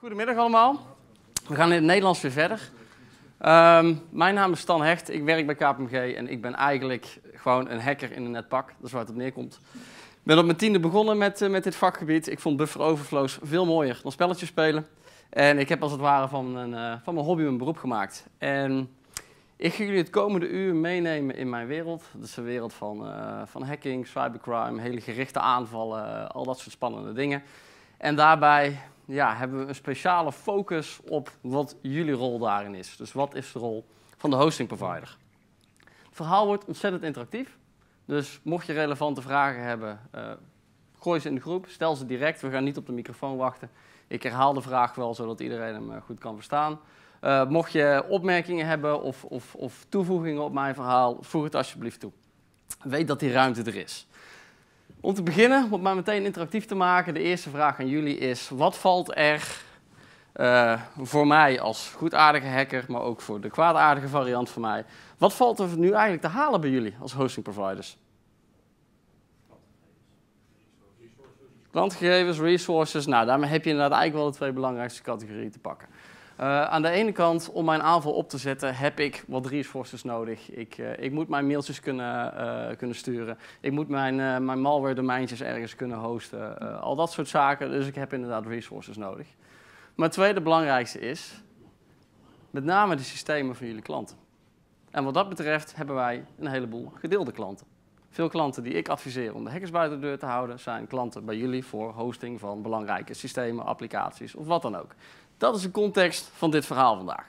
Goedemiddag allemaal. We gaan in het Nederlands weer verder. Ehm, mijn naam is Stan Hecht, ik werk bij KPMG en ik ben eigenlijk gewoon een hacker in een netpak. Dat is waar het op neerkomt. Ik ben op mijn tiende begonnen met, eh, met dit vakgebied. Ik vond buffer overflows veel mooier dan spelletjes spelen. En ik heb als het ware van, een, eh, van mijn hobby een beroep gemaakt. En ik ga jullie het komende uur meenemen in mijn wereld. Dat is de wereld van, eh, van hacking, cybercrime, hele gerichte aanvallen, al dat soort spannende dingen. En daarbij ja, hebben we een speciale focus op wat jullie rol daarin is. Dus wat is de rol van de hosting provider? Het verhaal wordt ontzettend interactief. Dus mocht je relevante vragen hebben, eh, gooi ze in de groep, stel ze direct. We gaan niet op de microfoon wachten. Ik herhaal de vraag wel, zodat iedereen hem eh, goed kan verstaan. Eh, mocht je opmerkingen hebben of, of, of toevoegingen op mijn verhaal, voeg het alsjeblieft toe. Weet dat die ruimte er is. Om te beginnen, om het maar meteen interactief te maken, de eerste vraag aan jullie is: wat valt er eh, voor mij als goedaardige hacker, maar ook voor de kwaadaardige variant van mij, wat valt er nu eigenlijk te halen bij jullie als hosting providers? Klantgegevens, resources. Nou, daarmee heb je inderdaad eigenlijk wel de twee belangrijkste categorieën te pakken. Eh, aan de ene kant, om mijn aanval op te zetten, heb ik wat resources nodig. Ik, eh, ik moet mijn mailtjes kunnen, eh, kunnen sturen. Ik moet mijn, mijn malware domeintjes ergens kunnen hosten. al dat soort zaken. Dus ik heb inderdaad resources nodig. Maar het tweede belangrijkste is, met name de systemen van jullie klanten. En wat dat betreft hebben wij een heleboel gedeelde klanten. Veel klanten die ik adviseer om de hackers buiten de deur te houden, zijn klanten bij jullie voor hosting van belangrijke systemen, applicaties of wat dan ook. Dat is de context van dit verhaal vandaag.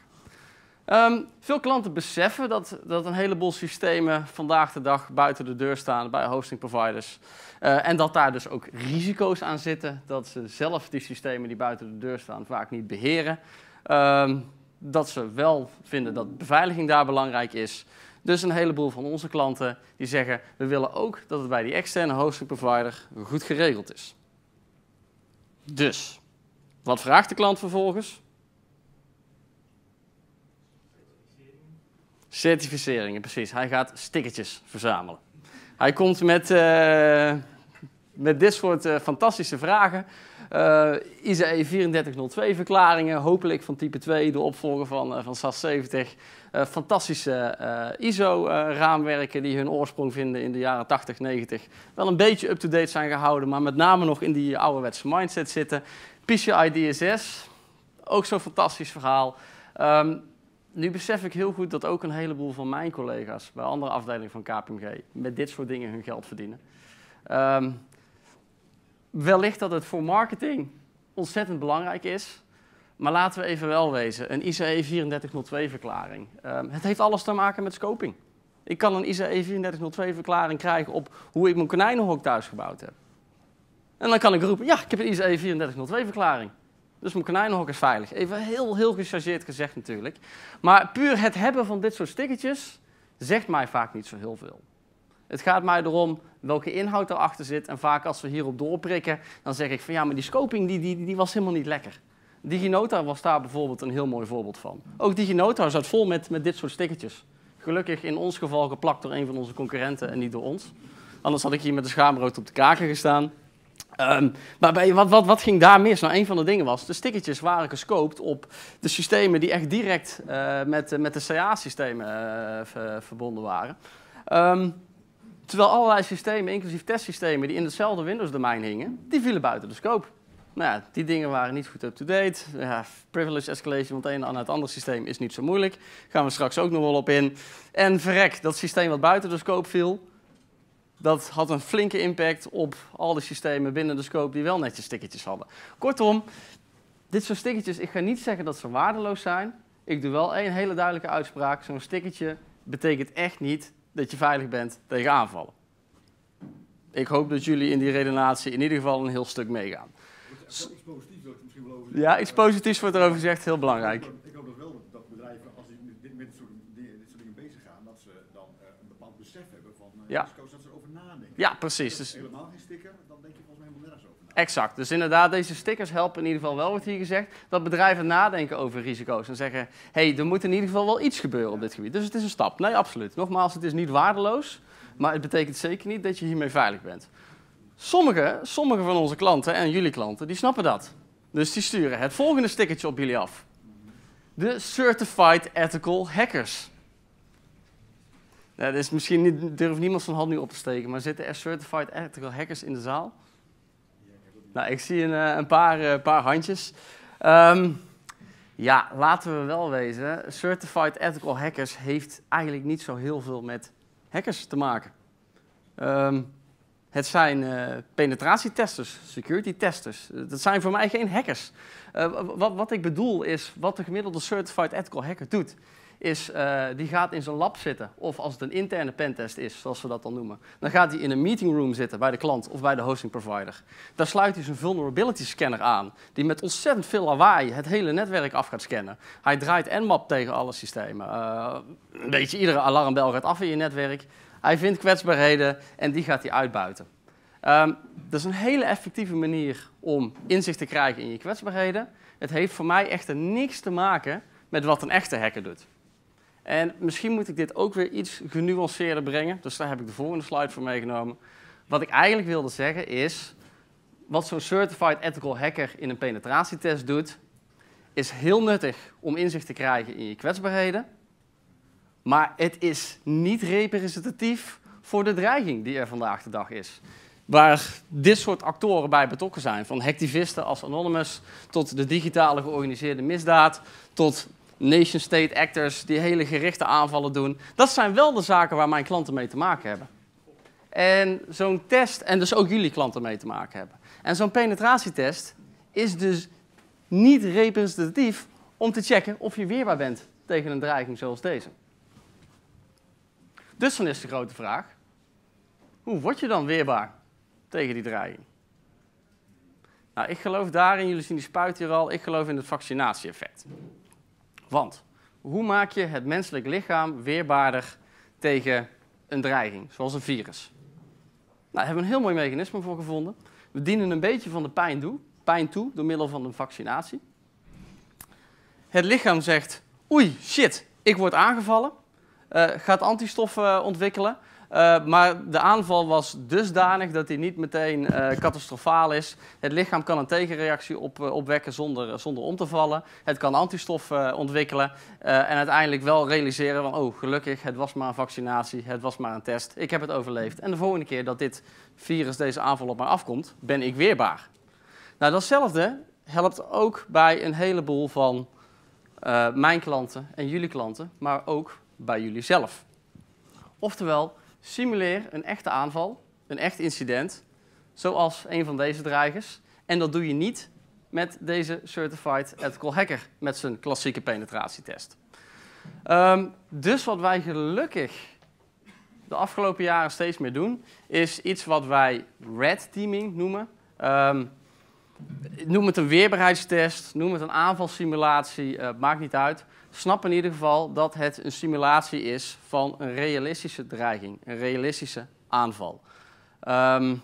Ehm, veel klanten beseffen dat, dat een heleboel systemen vandaag de dag buiten de deur staan bij hosting providers. Eh, en dat daar dus ook risico's aan zitten, dat ze zelf die systemen die buiten de deur staan vaak niet beheren. Ehm, dat ze wel vinden dat beveiliging daar belangrijk is. Dus een heleboel van onze klanten die zeggen: we willen ook dat het bij die externe hosting provider goed geregeld is. Dus wat vraagt de klant vervolgens? Certificeringen, precies. Hij gaat stickertjes verzamelen. Hij komt met, eh, met dit soort uh, fantastische vragen. Uh, ISAE 3402 verklaringen, hopelijk van type 2, de opvolger van, eh, van SAS 70. fantastische ISO-raamwerken die hun oorsprong vinden in de jaren 80, 90. Wel een beetje up-to-date zijn gehouden, maar met name nog in die ouderwetse mindset zitten. PCI DSS, ook zo'n fantastisch verhaal. Ehm, nu besef ik heel goed dat ook een heleboel van mijn collega's bij andere afdelingen van KPMG met dit soort dingen hun geld verdienen. Ehm, wellicht dat het voor marketing ontzettend belangrijk is. Maar laten we even wel wezen, een ICE 3402-verklaring. Ehm, het heeft alles te maken met scoping. Ik kan een ICE 3402-verklaring krijgen op hoe ik mijn konijnenhok thuis gebouwd heb. En dan kan ik roepen, ja, ik heb een ISO 3402-verklaring. E dus mijn konijnenhok is veilig. Even heel, heel gechargeerd gezegd natuurlijk. Maar puur het hebben van dit soort stickertjes zegt mij vaak niet zo heel veel. Het gaat mij erom welke inhoud erachter zit. En vaak als we hierop doorprikken, dan zeg ik van ja, maar die scoping die, die, die was helemaal niet lekker. DigiNotar was daar bijvoorbeeld een heel mooi voorbeeld van. Ook DigiNotar zat vol met, met dit soort stickertjes. Gelukkig in ons geval geplakt door een van onze concurrenten en niet door ons. Anders had ik hier met de schaamrood op de kaken gestaan. Ehm, maar bij, wat, wat, wat, ging daar mis? Nou, een van de dingen was, de stickertjes waren gescoopt op de systemen die echt direct met, eh, met de CA-systemen eh, verbonden waren. Ehm, terwijl allerlei systemen, inclusief testsystemen, die in hetzelfde Windows-domein hingen, die vielen buiten de scope. Nou ja, die dingen waren niet goed up-to-date. Ja, privilege escalation van het ene aan het andere systeem is niet zo moeilijk. Gaan we straks ook nog wel op in. En verrek, dat systeem wat buiten de scope viel, dat had een flinke impact op al de systemen binnen de scope die wel netjes stickertjes hadden. Kortom, dit soort stickertjes, ik ga niet zeggen dat ze waardeloos zijn. Ik doe wel één hele duidelijke uitspraak. Zo'n stickertje betekent echt niet dat je veilig bent tegen aanvallen. Ik hoop dat jullie in die redenatie in ieder geval een heel stuk meegaan. Iets positiefs wil misschien wel over Ja, iets positiefs wordt erover gezegd, heel belangrijk. Ik hoop nog wel dat bedrijven, als die met dit soort dingen bezig gaan, dat ze dan eh, een bepaald besef hebben van eh, ja. Ja, precies. Dus... Helemaal geen sticker, dan denk je volgens mij helemaal nergens over. Na. Exact. Dus inderdaad, deze stickers helpen in ieder geval wel, wordt hier gezegd, dat bedrijven nadenken over risico's en zeggen, hé, hey, er moet in ieder geval wel iets gebeuren op dit gebied. Dus het is een stap. Nee, absoluut. Nogmaals, het is niet waardeloos, maar het betekent zeker niet dat je hiermee veilig bent. Sommige, sommige van onze klanten en jullie klanten, die snappen dat. Dus die sturen het volgende stickertje op jullie af. De Certified Ethical Hackers. Nou, is misschien niet, durft niemand zijn hand nu op te steken, maar zitten er certified ethical hackers in de zaal? Nou, ik zie een, eh, een paar, eh, paar handjes. Ehm, ja, laten we wel wezen. Certified ethical hackers heeft eigenlijk niet zo heel veel met hackers te maken. Ehm, het zijn eh, penetratietesters, security testers. Dat zijn voor mij geen hackers. wat, wat ik bedoel is wat de gemiddelde certified ethical hacker doet is, eh, die gaat in zijn lab zitten. Of als het een interne pentest is, zoals we dat dan noemen. Dan gaat hij in een meeting room zitten bij de klant of bij de hosting provider. Daar sluit hij zijn vulnerability scanner aan. Die met ontzettend veel lawaai het hele netwerk af gaat scannen. Hij draait Nmap tegen alle systemen. Eh, een beetje iedere alarmbel gaat af in je netwerk. Hij vindt kwetsbaarheden en die gaat hij uitbuiten. Ehm, dat is een hele effectieve manier om inzicht te krijgen in je kwetsbaarheden. Het heeft voor mij echter niks te maken met wat een echte hacker doet. En misschien moet ik dit ook weer iets genuanceerder brengen. Dus daar heb ik de volgende slide voor meegenomen. Wat ik eigenlijk wilde zeggen is, wat zo'n certified ethical hacker in een penetratietest doet, is heel nuttig om inzicht te krijgen in je kwetsbaarheden. Maar het is niet representatief voor de dreiging die er vandaag de dag is. Waar dit soort actoren bij betrokken zijn. Van hacktivisten als Anonymous tot de digitale georganiseerde misdaad. Tot nation state actors die hele gerichte aanvallen doen. Dat zijn wel de zaken waar mijn klanten mee te maken hebben. En zo'n test, en dus ook jullie klanten mee te maken hebben. En zo'n penetratietest is dus niet representatief om te checken of je weerbaar bent tegen een dreiging zoals deze. Dus dan is de grote vraag, hoe word je dan weerbaar tegen die dreiging? Nou, ik geloof daarin, jullie zien die spuit hier al, ik geloof in het vaccinatie-effect. Want hoe maak je het menselijk lichaam weerbaarder tegen een dreiging, zoals een virus? Nou, daar hebben we een heel mooi mechanisme voor gevonden. We dienen een beetje van de pijn toe, pijn toe door middel van een vaccinatie. Het lichaam zegt, oei, shit, ik word aangevallen, uh, gaat antistoffen eh, ontwikkelen, eh, maar de aanval was dusdanig dat hij niet meteen eh, catastrofaal is. Het lichaam kan een tegenreactie op, eh, opwekken zonder, zonder om te vallen. Het kan antistoffen ontwikkelen en uiteindelijk wel realiseren van... oh, gelukkig, het was maar een vaccinatie, het was maar een test. Ik heb het overleefd. En de volgende keer dat dit virus, deze aanval op mij afkomt, ben ik weerbaar. Nou, datzelfde helpt ook bij een heleboel van mijn klanten en jullie klanten, maar ook bij jullie zelf. Oftewel, Simuleer een echte aanval, een echt incident, zoals een van deze dreigers. En dat doe je niet met deze Certified Ethical Hacker, met zijn klassieke penetratietest. Ehm, dus wat wij gelukkig de afgelopen jaren steeds meer doen, is iets wat wij red teaming noemen. Ehm, noem het een weerbaarheidstest, noem het een aanvalssimulatie, uh, eh, maakt niet uit. Snap in ieder geval dat het een simulatie is van een realistische dreiging, een realistische aanval. Ehm,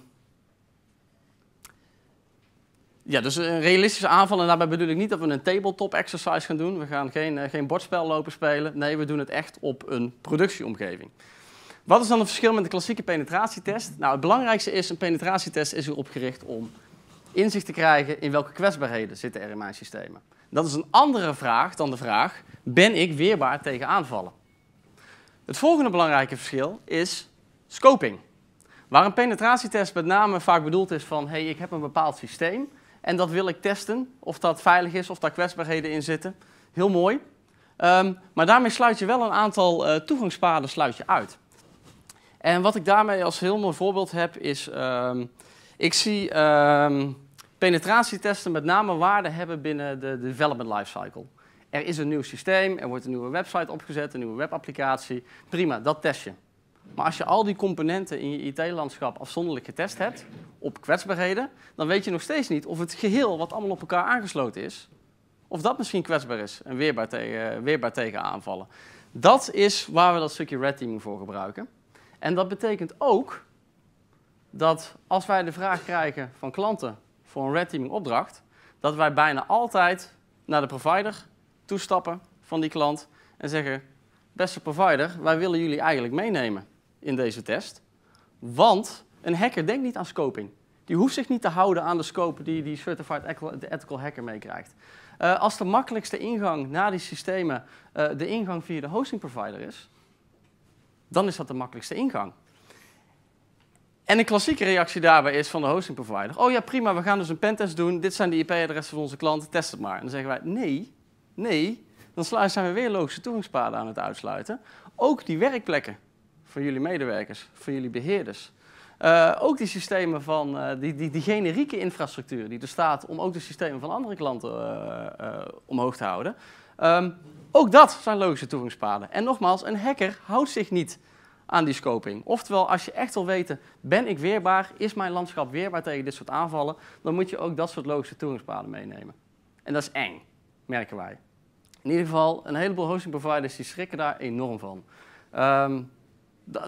ja, dus een realistische aanval. En daarbij bedoel ik niet dat we een tabletop exercise gaan doen. We gaan geen, eh, geen bordspel lopen spelen. Nee, we doen het echt op een productieomgeving. Wat is dan het verschil met de klassieke penetratietest? Nou, het belangrijkste is, een penetratietest is erop gericht om inzicht te krijgen in welke kwetsbaarheden zitten er in mijn systemen. Dat is een andere vraag dan de vraag, ben ik weerbaar tegen aanvallen? Het volgende belangrijke verschil is scoping. Waar een penetratietest met name vaak bedoeld is van, hey, ik heb een bepaald systeem en dat wil ik testen of dat veilig is, of daar kwetsbaarheden in zitten. Heel mooi. Ehm, maar daarmee sluit je wel een aantal eh, toegangspaden sluit je uit. En wat ik daarmee als heel mooi voorbeeld heb is, ehm, ik zie ehm, Penetratietesten met name waarde hebben binnen de development lifecycle. Er is een nieuw systeem, er wordt een nieuwe website opgezet, een nieuwe webapplicatie. Prima, dat test je. Maar als je al die componenten in je IT-landschap afzonderlijk getest hebt op kwetsbaarheden, dan weet je nog steeds niet of het geheel wat allemaal op elkaar aangesloten is, of dat misschien kwetsbaar is en weerbaar tegen, weerbaar tegen aanvallen. Dat is waar we dat stukje red teaming voor gebruiken. En dat betekent ook dat als wij de vraag krijgen van klanten voor een red teaming opdracht, dat wij bijna altijd naar de provider toestappen van die klant en zeggen, beste provider, wij willen jullie eigenlijk meenemen in deze test. Want een hacker denkt niet aan scoping. Die hoeft zich niet te houden aan de scope die die Certified Ethical Hacker meekrijgt. Eh, als de makkelijkste ingang naar die systemen eh, de ingang via de hosting provider is, dan is dat de makkelijkste ingang. En een klassieke reactie daarbij is van de hosting provider: Oh ja, prima, we gaan dus een pentest doen. Dit zijn de IP-adressen van onze klanten, test het maar. En dan zeggen wij: Nee, nee, dan zijn we weer logische toegangspaden aan het uitsluiten. Ook die werkplekken van jullie medewerkers, van jullie beheerders. Eh, ook die systemen van eh, die, die, die, generieke infrastructuur die er staat om ook de systemen van andere klanten eh, omhoog te houden. Ehm, ook dat zijn logische toegangspaden. En nogmaals, een hacker houdt zich niet aan die scoping. Oftewel, als je echt wil weten, ben ik weerbaar, is mijn landschap weerbaar tegen dit soort aanvallen, dan moet je ook dat soort logische toeringspaden meenemen. En dat is eng, merken wij. In ieder geval, een heleboel hosting providers die schrikken daar enorm van. Ehm,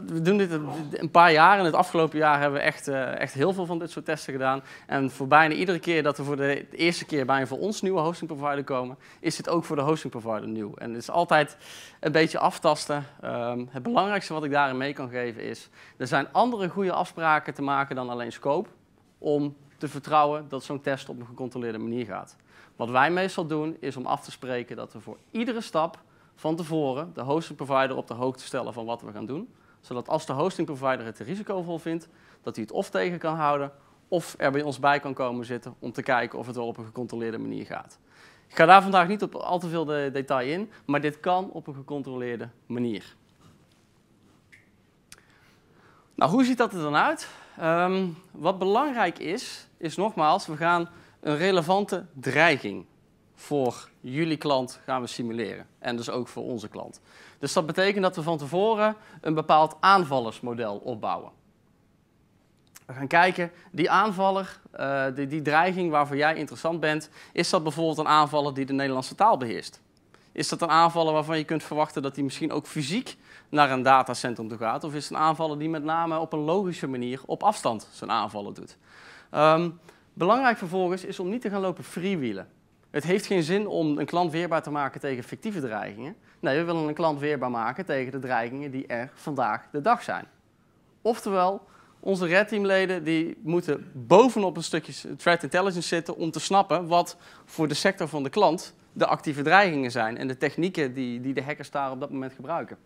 we doen dit een paar jaar In het afgelopen jaar hebben we echt, eh, echt heel veel van dit soort testen gedaan. En voor bijna iedere keer dat we voor de eerste keer bij een voor ons nieuwe hosting provider komen, is dit ook voor de hosting provider nieuw. En het is altijd een beetje aftasten. Ehm, het belangrijkste wat ik daarin mee kan geven is, er zijn andere goede afspraken te maken dan alleen scope om te vertrouwen dat zo'n test op een gecontroleerde manier gaat. Wat wij meestal doen is om af te spreken dat we voor iedere stap van tevoren de hosting provider op de hoogte stellen van wat we gaan doen zodat als de hosting provider het risicovol vindt, dat hij het of tegen kan houden of er bij ons bij kan komen zitten om te kijken of het wel op een gecontroleerde manier gaat. Ik ga daar vandaag niet op al te veel detail in, maar dit kan op een gecontroleerde manier. Nou, hoe ziet dat er dan uit? Ehm, wat belangrijk is, is nogmaals, we gaan een relevante dreiging voor jullie klant gaan we simuleren. En dus ook voor onze klant. Dus dat betekent dat we van tevoren een bepaald aanvallersmodel opbouwen. We gaan kijken, die aanvaller, eh, die, die dreiging waarvoor jij interessant bent, is dat bijvoorbeeld een aanvaller die de Nederlandse taal beheerst? Is dat een aanvaller waarvan je kunt verwachten dat hij misschien ook fysiek naar een datacentrum toe gaat? Of is het een aanvaller die met name op een logische manier op afstand zijn aanvallen doet? Ehm, belangrijk vervolgens is om niet te gaan lopen freewheelen. Het heeft geen zin om een klant weerbaar te maken tegen fictieve dreigingen. Nee, we willen een klant weerbaar maken tegen de dreigingen die er vandaag de dag zijn. Oftewel, onze redteamleden die moeten bovenop een stukje threat intelligence zitten om te snappen wat voor de sector van de klant de actieve dreigingen zijn en de technieken die, die de hackers daar op dat moment gebruiken.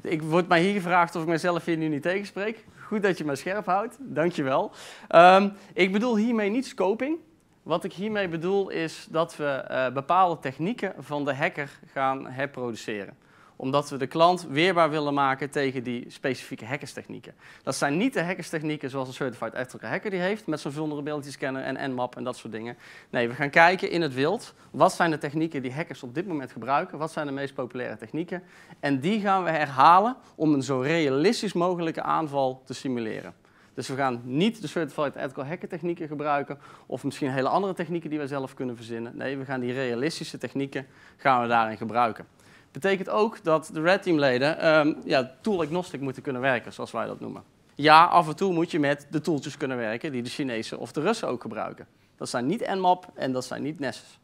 Ik word mij hier gevraagd of ik mezelf hier nu niet tegenspreek. Goed dat je me scherp houdt, dankjewel. Um, ehm, ik bedoel hiermee niet scoping. Wat ik hiermee bedoel is dat we eh, bepaalde technieken van de hacker gaan herproduceren omdat we de klant weerbaar willen maken tegen die specifieke hackerstechnieken. Dat zijn niet de hackerstechnieken zoals een certified ethical hacker die heeft met zijn vulnerability scanner en Nmap en dat soort dingen. Nee, we gaan kijken in het wild. Wat zijn de technieken die hackers op dit moment gebruiken? Wat zijn de meest populaire technieken? En die gaan we herhalen om een zo realistisch mogelijke aanval te simuleren. Dus we gaan niet de certified ethical hacker technieken gebruiken of misschien hele andere technieken die wij zelf kunnen verzinnen. Nee, we gaan die realistische technieken gaan we daarin gebruiken betekent ook dat de red um, ja, tool-agnostic moeten kunnen werken, zoals wij dat noemen. Ja, af en toe moet je met de tooltjes kunnen werken die de Chinezen of de Russen ook gebruiken. Dat zijn niet Nmap en dat zijn niet Nessus.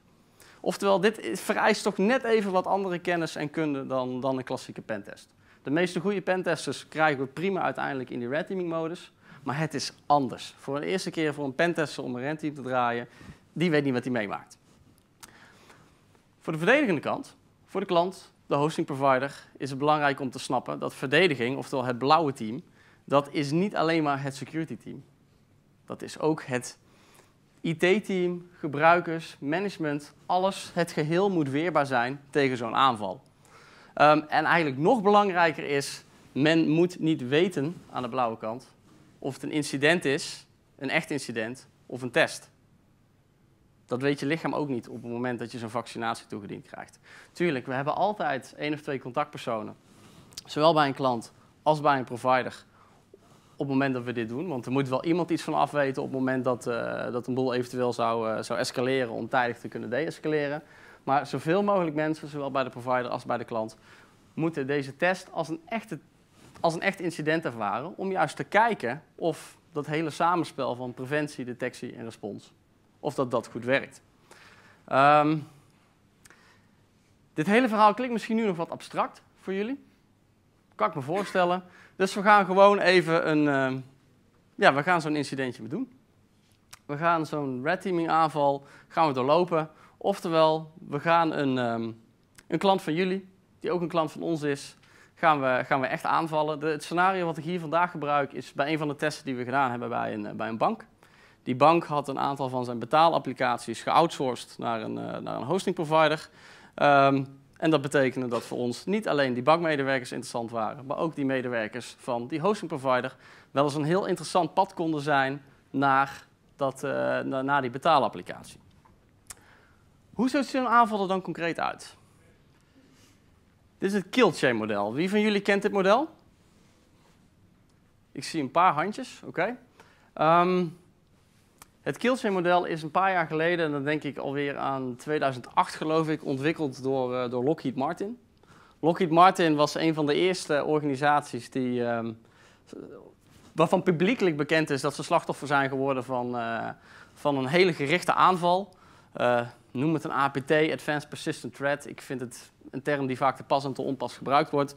Oftewel, dit vereist toch net even wat andere kennis en kunde dan, dan een klassieke pentest. De meeste goede pentesters krijgen we prima uiteindelijk in die red teaming modus. Maar het is anders. Voor de eerste keer voor een pentester om een red team te draaien, die weet niet wat hij meemaakt. Voor de verdedigende kant, voor de klant, de hosting provider, is het belangrijk om te snappen dat verdediging, oftewel het blauwe team, dat is niet alleen maar het security team. Dat is ook het IT-team, gebruikers, management, alles, het geheel moet weerbaar zijn tegen zo'n aanval. Ehm, en eigenlijk nog belangrijker is, men moet niet weten aan de blauwe kant of het een incident is, een echt incident of een test. Dat weet je lichaam ook niet op het moment dat je zo'n vaccinatie toegediend krijgt. Tuurlijk, we hebben altijd één of twee contactpersonen, zowel bij een klant als bij een provider, op het moment dat we dit doen. Want er moet wel iemand iets van afweten op het moment dat, eh, dat een boel eventueel zou, eh, zou escaleren om tijdig te kunnen deescaleren. Maar zoveel mogelijk mensen, zowel bij de provider als bij de klant, moeten deze test als een, echte, als een echt incident ervaren om juist te kijken of dat hele samenspel van preventie, detectie en respons of dat dat goed werkt. Ehm, dit hele verhaal klinkt misschien nu nog wat abstract voor jullie. Kan ik me voorstellen. Dus we gaan gewoon even een... Ehm, ja, we gaan zo'n incidentje doen. We gaan zo'n red teaming aanval gaan we doorlopen. Oftewel, we gaan een, ehm, een klant van jullie, die ook een klant van ons is, gaan we, gaan we echt aanvallen. De, het scenario wat ik hier vandaag gebruik is bij een van de testen die we gedaan hebben bij een, eh, bij een bank. Die bank had een aantal van zijn betaalapplicaties geoutsourced naar een, eh, naar een hosting provider. Ehm, en dat betekende dat voor ons niet alleen die bankmedewerkers interessant waren, maar ook die medewerkers van die hosting provider wel eens een heel interessant pad konden zijn naar, dat, eh, naar, die betaalapplicatie. Hoe ziet zo'n aanval er dan concreet uit? Dit is het killchain model. Wie van jullie kent dit model? Ik zie een paar handjes, oké. Ehm, het killchain model is een paar jaar geleden, en dan denk ik alweer aan 2008 geloof ik, ontwikkeld door, uh, door Lockheed Martin. Lockheed Martin was een van de eerste organisaties die, ehm, waarvan publiekelijk bekend is dat ze slachtoffer zijn geworden van, eh, van een hele gerichte aanval. Eh, noem het een APT, Advanced Persistent Threat. Ik vind het een term die vaak te pas en te onpas gebruikt wordt.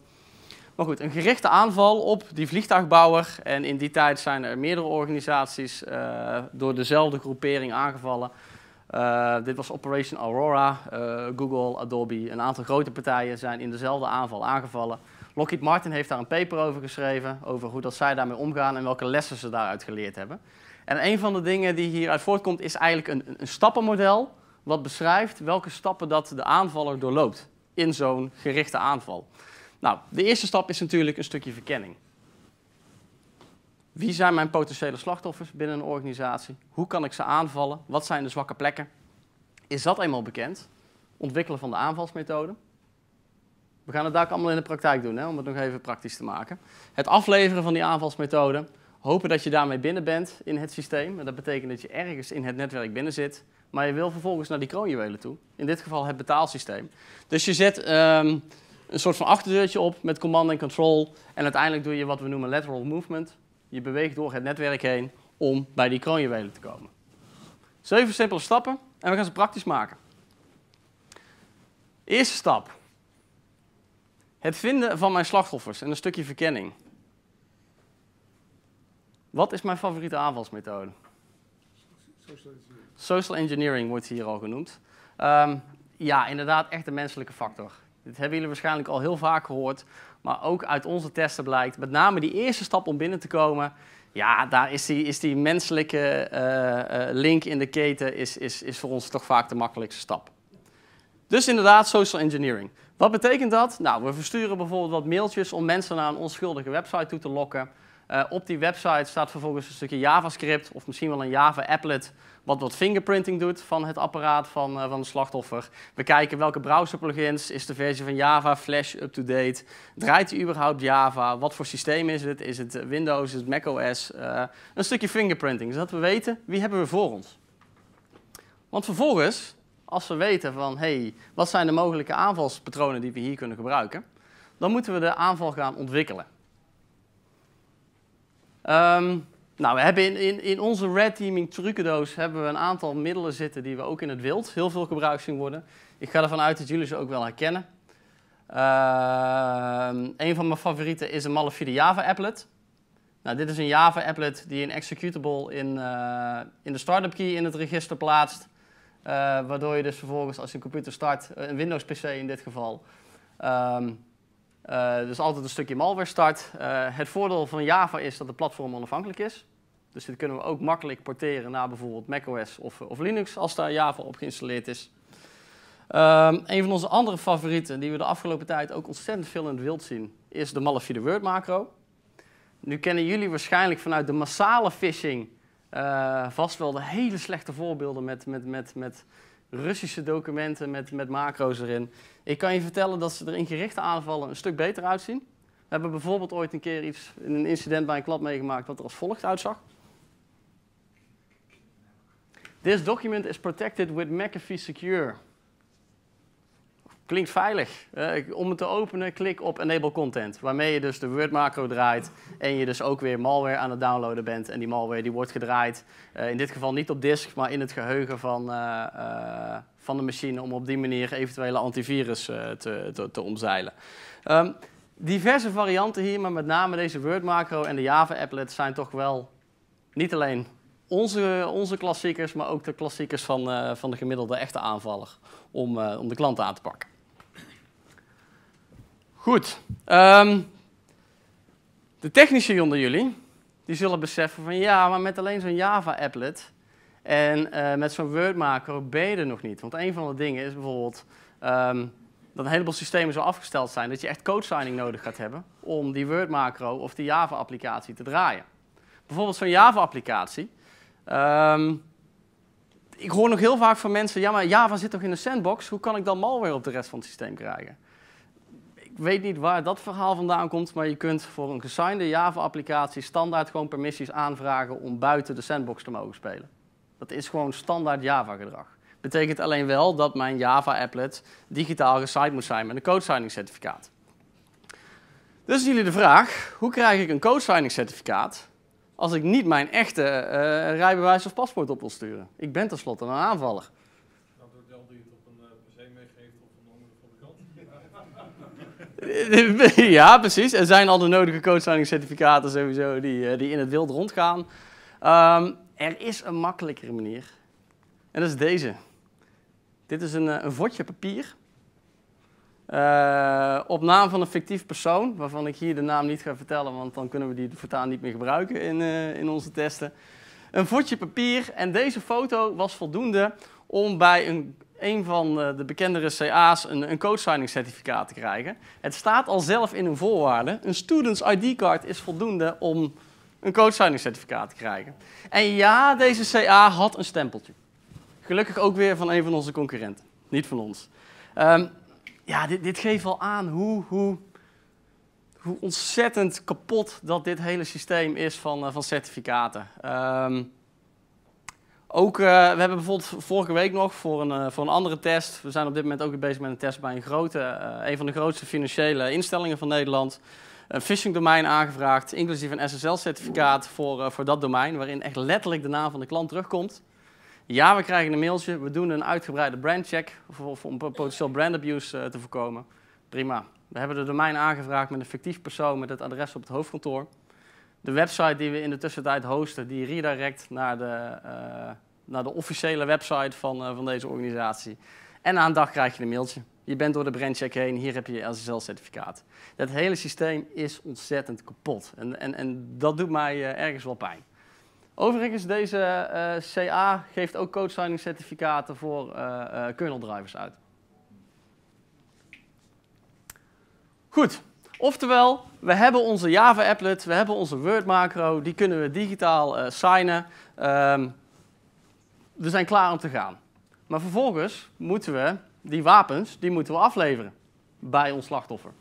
Maar goed, een gerichte aanval op die vliegtuigbouwer. En in die tijd zijn er meerdere organisaties eh, door dezelfde groepering aangevallen. Eh, dit was Operation Aurora. Eh, Google, Adobe, een aantal grote partijen zijn in dezelfde aanval aangevallen. Lockheed Martin heeft daar een paper over geschreven, over hoe dat zij daarmee omgaan en welke lessen ze daaruit geleerd hebben. En een van de dingen die hieruit voortkomt is eigenlijk een, een stappenmodel, wat beschrijft welke stappen dat de aanvaller doorloopt in zo'n gerichte aanval. Nou, de eerste stap is natuurlijk een stukje verkenning. Wie zijn mijn potentiële slachtoffers binnen een organisatie? Hoe kan ik ze aanvallen? Wat zijn de zwakke plekken? Is dat eenmaal bekend? Ontwikkelen van de aanvalsmethode. We gaan het daar allemaal in de praktijk doen, hè, om het nog even praktisch te maken. Het afleveren van die aanvalsmethode. Hopen dat je daarmee binnen bent in het systeem. dat betekent dat je ergens in het netwerk binnen zit. Maar je wil vervolgens naar die kroonjuwelen toe. In dit geval het betaalsysteem. Dus je zet ehm, een soort van achterdeurtje op met command en control. En uiteindelijk doe je wat we noemen lateral movement. Je beweegt door het netwerk heen om bij die kroonjuwelen te komen. Zeven simpele stappen en we gaan ze praktisch maken. Eerste stap. Het vinden van mijn slachtoffers en een stukje verkenning. Wat is mijn favoriete aanvalsmethode? Social engineering, wordt hier al genoemd. Ehm, ja, inderdaad, echt de menselijke factor. Dit hebben jullie waarschijnlijk al heel vaak gehoord. Maar ook uit onze testen blijkt, met name die eerste stap om binnen te komen. Ja, daar is die, is die menselijke eh, eh, link in de keten is, is, is voor ons toch vaak de makkelijkste stap. Dus inderdaad, social engineering. Wat betekent dat? Nou, we versturen bijvoorbeeld wat mailtjes om mensen naar een onschuldige website toe te lokken. Eh, op die website staat vervolgens een stukje JavaScript of misschien wel een Java-applet wat, wat fingerprinting doet van het apparaat van, uh, van de slachtoffer. We kijken welke browserplugins, is de versie van Java, Flash up-to-date, draait hij überhaupt Java, wat voor systeem is het, is het eh, Windows, is het macOS, eh, een stukje fingerprinting, zodat we weten wie hebben we voor ons. Want vervolgens, als we weten van, hey, wat zijn de mogelijke aanvalspatronen die we hier kunnen gebruiken, dan moeten we de aanval gaan ontwikkelen. Um, nou, we hebben in, in, onze red teaming trucendoos hebben we een aantal middelen zitten die we ook in het wild heel veel gebruikt zien worden. Ik ga ervan uit dat jullie ze ook wel herkennen. Uh, een van mijn favorieten is een malafide Java applet. Nou, dit is een Java applet die een executable in, eh, in de startup key in het register plaatst. Eh, waardoor je dus vervolgens als je een computer start, eh, een Windows PC in dit geval, ehm, dus altijd een stukje malware start. het voordeel van Java is dat het platform onafhankelijk is. Dus dit kunnen we ook makkelijk porteren naar bijvoorbeeld macOS of, eh, of Linux als daar Java op geïnstalleerd is. Um, een van onze andere favorieten die we de afgelopen tijd ook ontzettend veel in het wild zien is de malafide word macro. Nu kennen jullie waarschijnlijk vanuit de massale phishing eh, vast wel de hele slechte voorbeelden met, met, met, met Russische documenten met, met macro's erin. Ik kan je vertellen dat ze er in gerichte aanvallen een stuk beter uitzien. We hebben bijvoorbeeld ooit een keer iets in een incident bij een klant meegemaakt wat er als volgt uitzag. This document is protected with McAfee Secure. Klinkt veilig. om het te openen, klik op Enable Content. Waarmee je dus de Word macro draait en je dus ook weer malware aan het downloaden bent. En die malware die wordt gedraaid, eh, in dit geval niet op disk, maar in het geheugen van, eh, eh, van de machine... om op die manier eventuele antivirus te, te, te, omzeilen. Ehm, diverse varianten hier, maar met name deze Word macro en de Java applet zijn toch wel niet alleen onze, onze klassiekers, maar ook de klassiekers van, eh, van de gemiddelde echte aanvaller om, eh, om de klant aan te pakken. Goed. Ehm, de technici onder jullie, die zullen beseffen van ja, maar met alleen zo'n Java-applet en eh, met zo'n Wordmaker ben je er nog niet. Want een van de dingen is bijvoorbeeld ehm, dat een heleboel systemen zo afgesteld zijn dat je echt code-signing nodig gaat hebben om die Word-macro of die Java-applicatie te draaien. Bijvoorbeeld zo'n Java-applicatie, Um, ik hoor nog heel vaak van mensen, ja maar Java zit toch in de sandbox, hoe kan ik dan malware op de rest van het systeem krijgen? Ik weet niet waar dat verhaal vandaan komt, maar je kunt voor een gesignede Java-applicatie standaard gewoon permissies aanvragen om buiten de sandbox te mogen spelen. Dat is gewoon standaard Java-gedrag. Betekent alleen wel dat mijn Java-applet digitaal gesigned moet zijn met een code-signing certificaat. Dus jullie de vraag, hoe krijg ik een code-signing certificaat als ik niet mijn echte eh, rijbewijs of paspoort op wil sturen. Ik ben tenslotte een aanvaller. het op een eh, meegeeft of ja, precies. Er zijn al de nodige coachlining-certificaten sowieso die, eh, die in het wild rondgaan. Ehm, er is een makkelijkere manier. En dat is deze. Dit is een, een vodje papier. Eh, op naam van een fictief persoon, waarvan ik hier de naam niet ga vertellen, want dan kunnen we die voortaan niet meer gebruiken in, eh, in onze testen. Een vodje papier en deze foto was voldoende om bij een, een van eh, de bekendere CA's een, een codesigning certificaat te krijgen. Het staat al zelf in hun voorwaarden. Een student's ID card is voldoende om een codesigning certificaat te krijgen. En ja, deze CA had een stempeltje. Gelukkig ook weer van een van onze concurrenten, niet van ons. Ehm, ja, dit, dit geeft wel aan hoe, hoe, hoe ontzettend kapot dat dit hele systeem is van, eh, van certificaten. Ehm, ook, eh, we hebben bijvoorbeeld vorige week nog voor een, eh, voor een andere test. We zijn op dit moment ook weer bezig met een test bij een, grote, een van de grootste financiële instellingen van Nederland. Een phishing domein aangevraagd, inclusief een SSL-certificaat voor, voor dat domein, waarin echt letterlijk de naam van de klant terugkomt. Ja, we krijgen een mailtje. We doen een uitgebreide brandcheck om potentieel brand abuse eh, te voorkomen. Prima. We hebben de domein aangevraagd met een fictief persoon met het adres op het hoofdkantoor. De website die we in de tussentijd hosten, die redirect naar de, eh, naar de officiële website van, eh, van deze organisatie. En aan dag krijg je een mailtje. Je bent door de brandcheck heen, hier heb je je ssl certificaat Dat hele systeem is ontzettend kapot. En, en, en dat doet mij ergens wel pijn. Overigens, deze eh, CA geeft ook code certificaten voor uh, kernel drivers uit. Goed, oftewel, we hebben onze Java applet, we hebben onze Word macro, die kunnen we digitaal signen. Ehm, we zijn klaar om te gaan. Maar vervolgens moeten we die wapens die moeten we afleveren bij ons slachtoffer.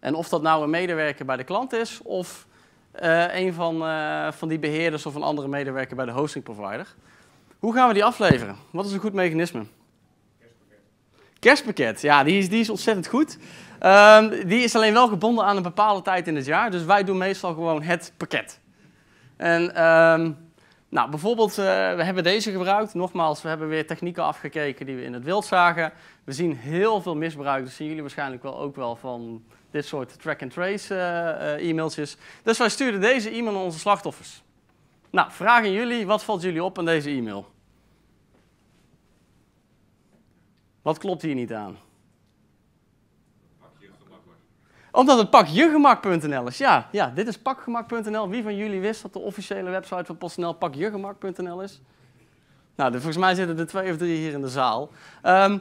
En of dat nou een medewerker bij de klant is of eh, een van, eh, van die beheerders of een andere medewerker bij de hosting provider. Hoe gaan we die afleveren? Wat is een goed mechanisme? Kerstpakket. Kerstpakket, ja, die is, die is ontzettend goed. Ehm, die is alleen wel gebonden aan een bepaalde tijd in het jaar. Dus wij doen meestal gewoon het pakket. En ehm, nou, bijvoorbeeld, eh, we hebben deze gebruikt. Nogmaals, we hebben weer technieken afgekeken die we in het wild zagen. We zien heel veel misbruik. Dat zien jullie waarschijnlijk wel ook wel van dit soort track-and-trace e-mailtjes. Eh, eh, dus wij stuurden deze e-mail naar onze slachtoffers. Nou, vragen jullie, wat valt jullie op aan deze e-mail? Wat klopt hier niet aan? Omdat het pakjegemak.nl is. Ja, ja, dit is pakgemak.nl. Wie van jullie wist dat de officiële website van PostNL pakjegemak.nl is? Nou, volgens mij zitten er twee of drie hier in de zaal. Ehm,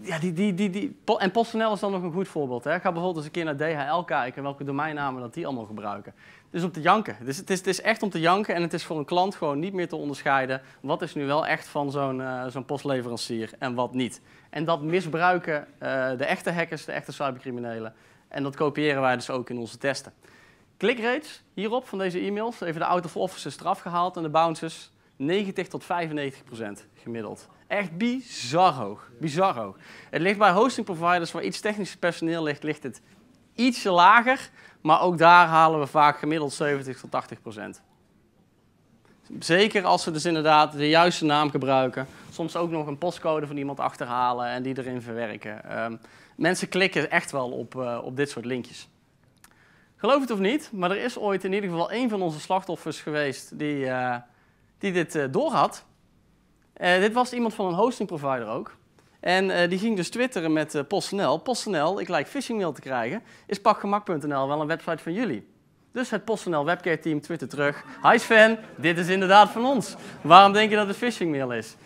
ja, die, die, die, die, en PostNL is dan nog een goed voorbeeld. Hè? Ga bijvoorbeeld eens een keer naar DHL kijken welke domeinnamen dat die allemaal gebruiken. Dus om te janken. Dus het is, het is echt om te janken en het is voor een klant gewoon niet meer te onderscheiden wat is nu wel echt van zo'n eh, zo'n postleverancier en wat niet. En dat misbruiken eh, de echte hackers, de echte cybercriminelen. En dat kopiëren wij dus ook in onze testen. Clickrates hierop van deze e-mails, even de out of offices eraf gehaald en de bounces 90 tot 95 procent gemiddeld. Echt bizar hoog. Bizar hoog. Het ligt bij hosting providers waar iets technisch personeel ligt, ligt het ietsje lager. Maar ook daar halen we vaak gemiddeld 70 tot 80 procent. Zeker als ze dus inderdaad de juiste naam gebruiken. Soms ook nog een postcode van iemand achterhalen en die erin verwerken. Ehm, mensen klikken echt wel op, eh, op dit soort linkjes. Geloof het of niet, maar er is ooit in ieder geval één van onze slachtoffers geweest die, eh, die dit uh, eh, doorhad. Eh, dit was iemand van een hosting provider ook. En eh, die ging dus twitteren met uh, PostNL. PostNL, ik lijk phishingmail te krijgen. Is pakgemak.nl wel een website van jullie? Dus het PostNL webcare team twittert terug. Hi Sven, dit is inderdaad van ons. Waarom denk je dat het phishingmail is?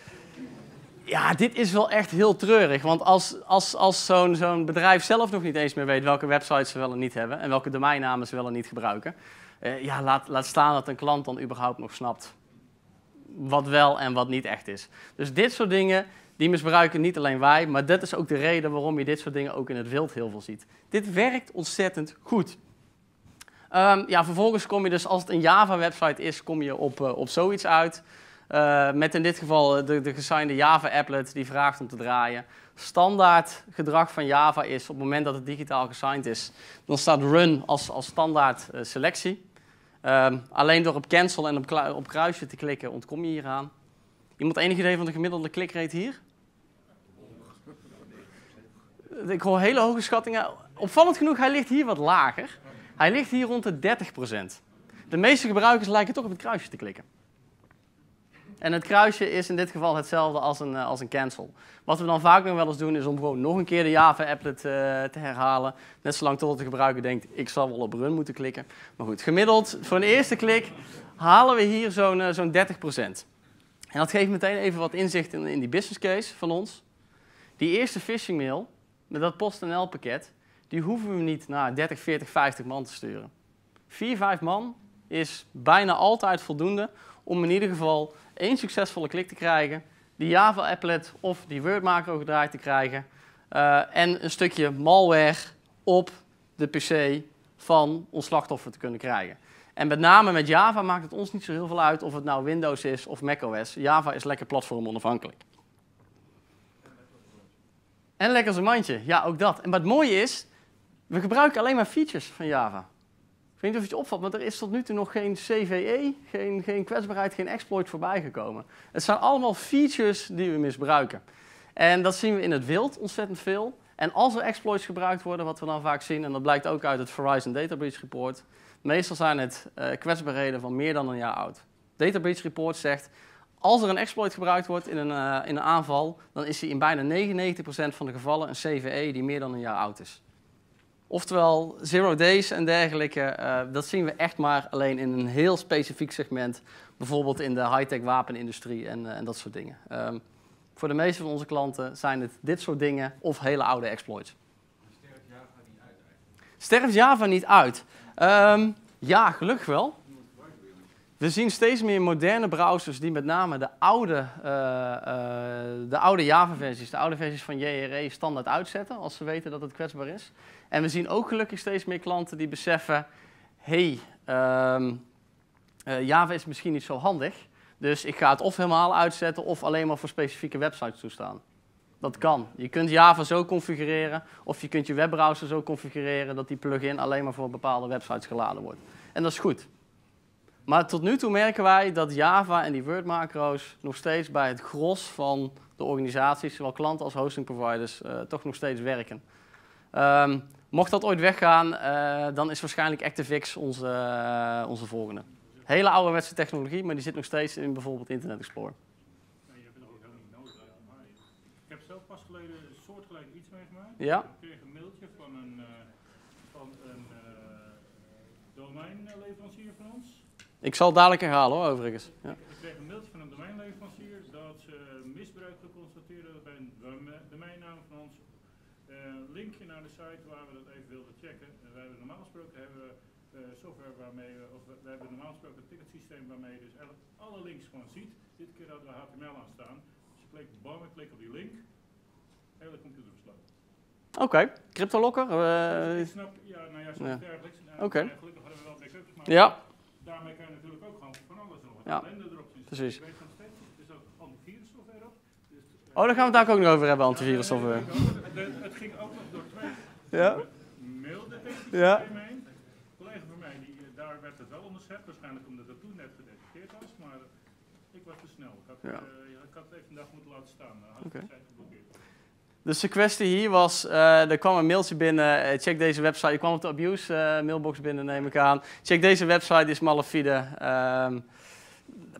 Ja, dit is wel echt heel treurig. Want als, als, als zo'n zo'n bedrijf zelf nog niet eens meer weet welke websites ze wel en niet hebben. En welke domeinnamen ze wel en niet gebruiken. ja, laat, laat staan dat een klant dan überhaupt nog snapt wat wel en wat niet echt is. Dus dit soort dingen, die misbruiken niet alleen wij, maar dat is ook de reden waarom je dit soort dingen ook in het wild heel veel ziet. Dit werkt ontzettend goed. Ehm, ja, vervolgens kom je dus, als het een Java-website is, kom je op, eh, op zoiets uit. Eh, met in dit geval eh, de, de gesigneerde Java-applet die vraagt om te draaien. Standaard gedrag van Java is, op het moment dat het digitaal gesigned is, dan staat run als, als standaard selectie. Ehm, alleen door op cancel en op, op kruisje te klikken ontkom je hieraan. Iemand enig idee van de gemiddelde klikrate hier? Ik hoor hele hoge schattingen. Opvallend genoeg, hij ligt hier wat lager. Hij ligt hier rond de 30%. De meeste gebruikers lijken toch op het kruisje te klikken. En het kruisje is in dit geval hetzelfde als een, eh, als een cancel. Wat we dan vaak nog wel eens doen, is om gewoon nog een keer de Java-applet uh, te herhalen. Net zolang totdat de gebruiker denkt, ik zal wel op run moeten klikken. Maar goed, gemiddeld voor een eerste klik halen we hier zo'n eh, zo'n 30%. En dat geeft meteen even wat inzicht in, in die business case van ons. Die eerste phishing mail met dat PostNL pakket, die hoeven we niet naar 30, 40, 50 man te sturen. 4, 5 man is bijna altijd voldoende om in ieder geval eén succesvolle klik te krijgen, die Java-applet of die Word-macro gedraaid te krijgen eh, en een stukje malware op de PC van ons slachtoffer te kunnen krijgen. En met name met Java maakt het ons niet zo heel veel uit of het nou Windows is of macOS. Java is lekker platformonafhankelijk. En lekker een mandje, ja ook dat. En wat mooi is, we gebruiken alleen maar features van Java weet niet of je opvalt, maar er is tot nu toe nog geen CVE, geen, geen kwetsbaarheid, geen exploit voorbij gekomen. Het zijn allemaal features die we misbruiken. En dat zien we in het wild ontzettend veel. En als er exploits gebruikt worden, wat we dan vaak zien, en dat blijkt ook uit het Verizon Data Breach Report, meestal zijn het uh, kwetsbaarheden van meer dan een jaar oud. Data Breach Report zegt, als er een exploit gebruikt wordt in een, eh, in een aanval, dan is hij in bijna 99% van de gevallen een CVE die meer dan een jaar oud is. Oftewel, zero days en dergelijke, eh, dat zien we echt maar alleen in een heel specifiek segment. Bijvoorbeeld in de high-tech wapenindustrie en, eh, en, dat soort dingen. Ehm, voor de meeste van onze klanten zijn het dit soort dingen of hele oude exploits. Sterft Java niet uit eigenlijk? Sterft Java niet uit? Ehm, ja, gelukkig wel. We zien steeds meer moderne browsers die met name de oude, eh, eh, de oude Java-versies, de oude versies van JRE standaard uitzetten als ze weten dat het kwetsbaar is. En we zien ook gelukkig steeds meer klanten die beseffen, hey, ehm, eh, Java is misschien niet zo handig, dus ik ga het of helemaal uitzetten of alleen maar voor specifieke websites toestaan. Dat kan. Je kunt Java zo configureren of je kunt je webbrowser zo configureren dat die plugin alleen maar voor bepaalde websites geladen wordt. En dat is goed. Maar tot nu toe merken wij dat Java en die Word macro's nog steeds bij het gros van de organisaties, zowel klanten als hosting providers, uh, toch nog steeds werken. Um, mocht dat ooit weggaan, uh, dan is waarschijnlijk ActiveX onze, eh, onze volgende. Hele ouderwetse technologie, maar die zit nog steeds in bijvoorbeeld Internet Explorer. je hebt het ook helemaal niet nodig. Maar ik heb zelf pas geleden een soortgelijk iets meegemaakt. Ja. Ik kreeg een mailtje van een, van een domeinleverancier ik zal het dadelijk herhalen hoor, overigens. Ja. Ik kreeg een mailtje van een domeinleverancier dat ze misbruik geconstateerd bij een domeinnaam van ons. Eh, linkje naar de site waar we dat even wilden checken. En eh, wij hebben normaal gesproken hebben eh, software waarmee we, of we hebben normaal gesproken een ticketsysteem waarmee je dus alle links gewoon ziet. Dit keer hadden we HTML aan staan. Dus je klikt bam, klik op die link. Hele computer besloten. Oké, okay. CryptoLocker. ik snap, ja, nou ja, zo ja. dergelijks. Nou, Oké. Gelukkig hadden we wel backups, up ja ja. Precies. Oh, daar gaan we het ook nog over hebben, antivirussoftware. Het ging ook nog door twee ja. maildetecties ja. Een collega van mij, die, daar werd het wel onderschept, waarschijnlijk omdat het toen net gedetecteerd was, maar ik was te snel. Ik had, ja. ik had het even vandaag dag moeten laten staan, had okay. Dus de kwestie hier was, uh, er kwam een mailtje binnen, eh, check deze website, je kwam op de abuse uh, mailbox binnen neem ik aan. Check deze website, is malafide. Um,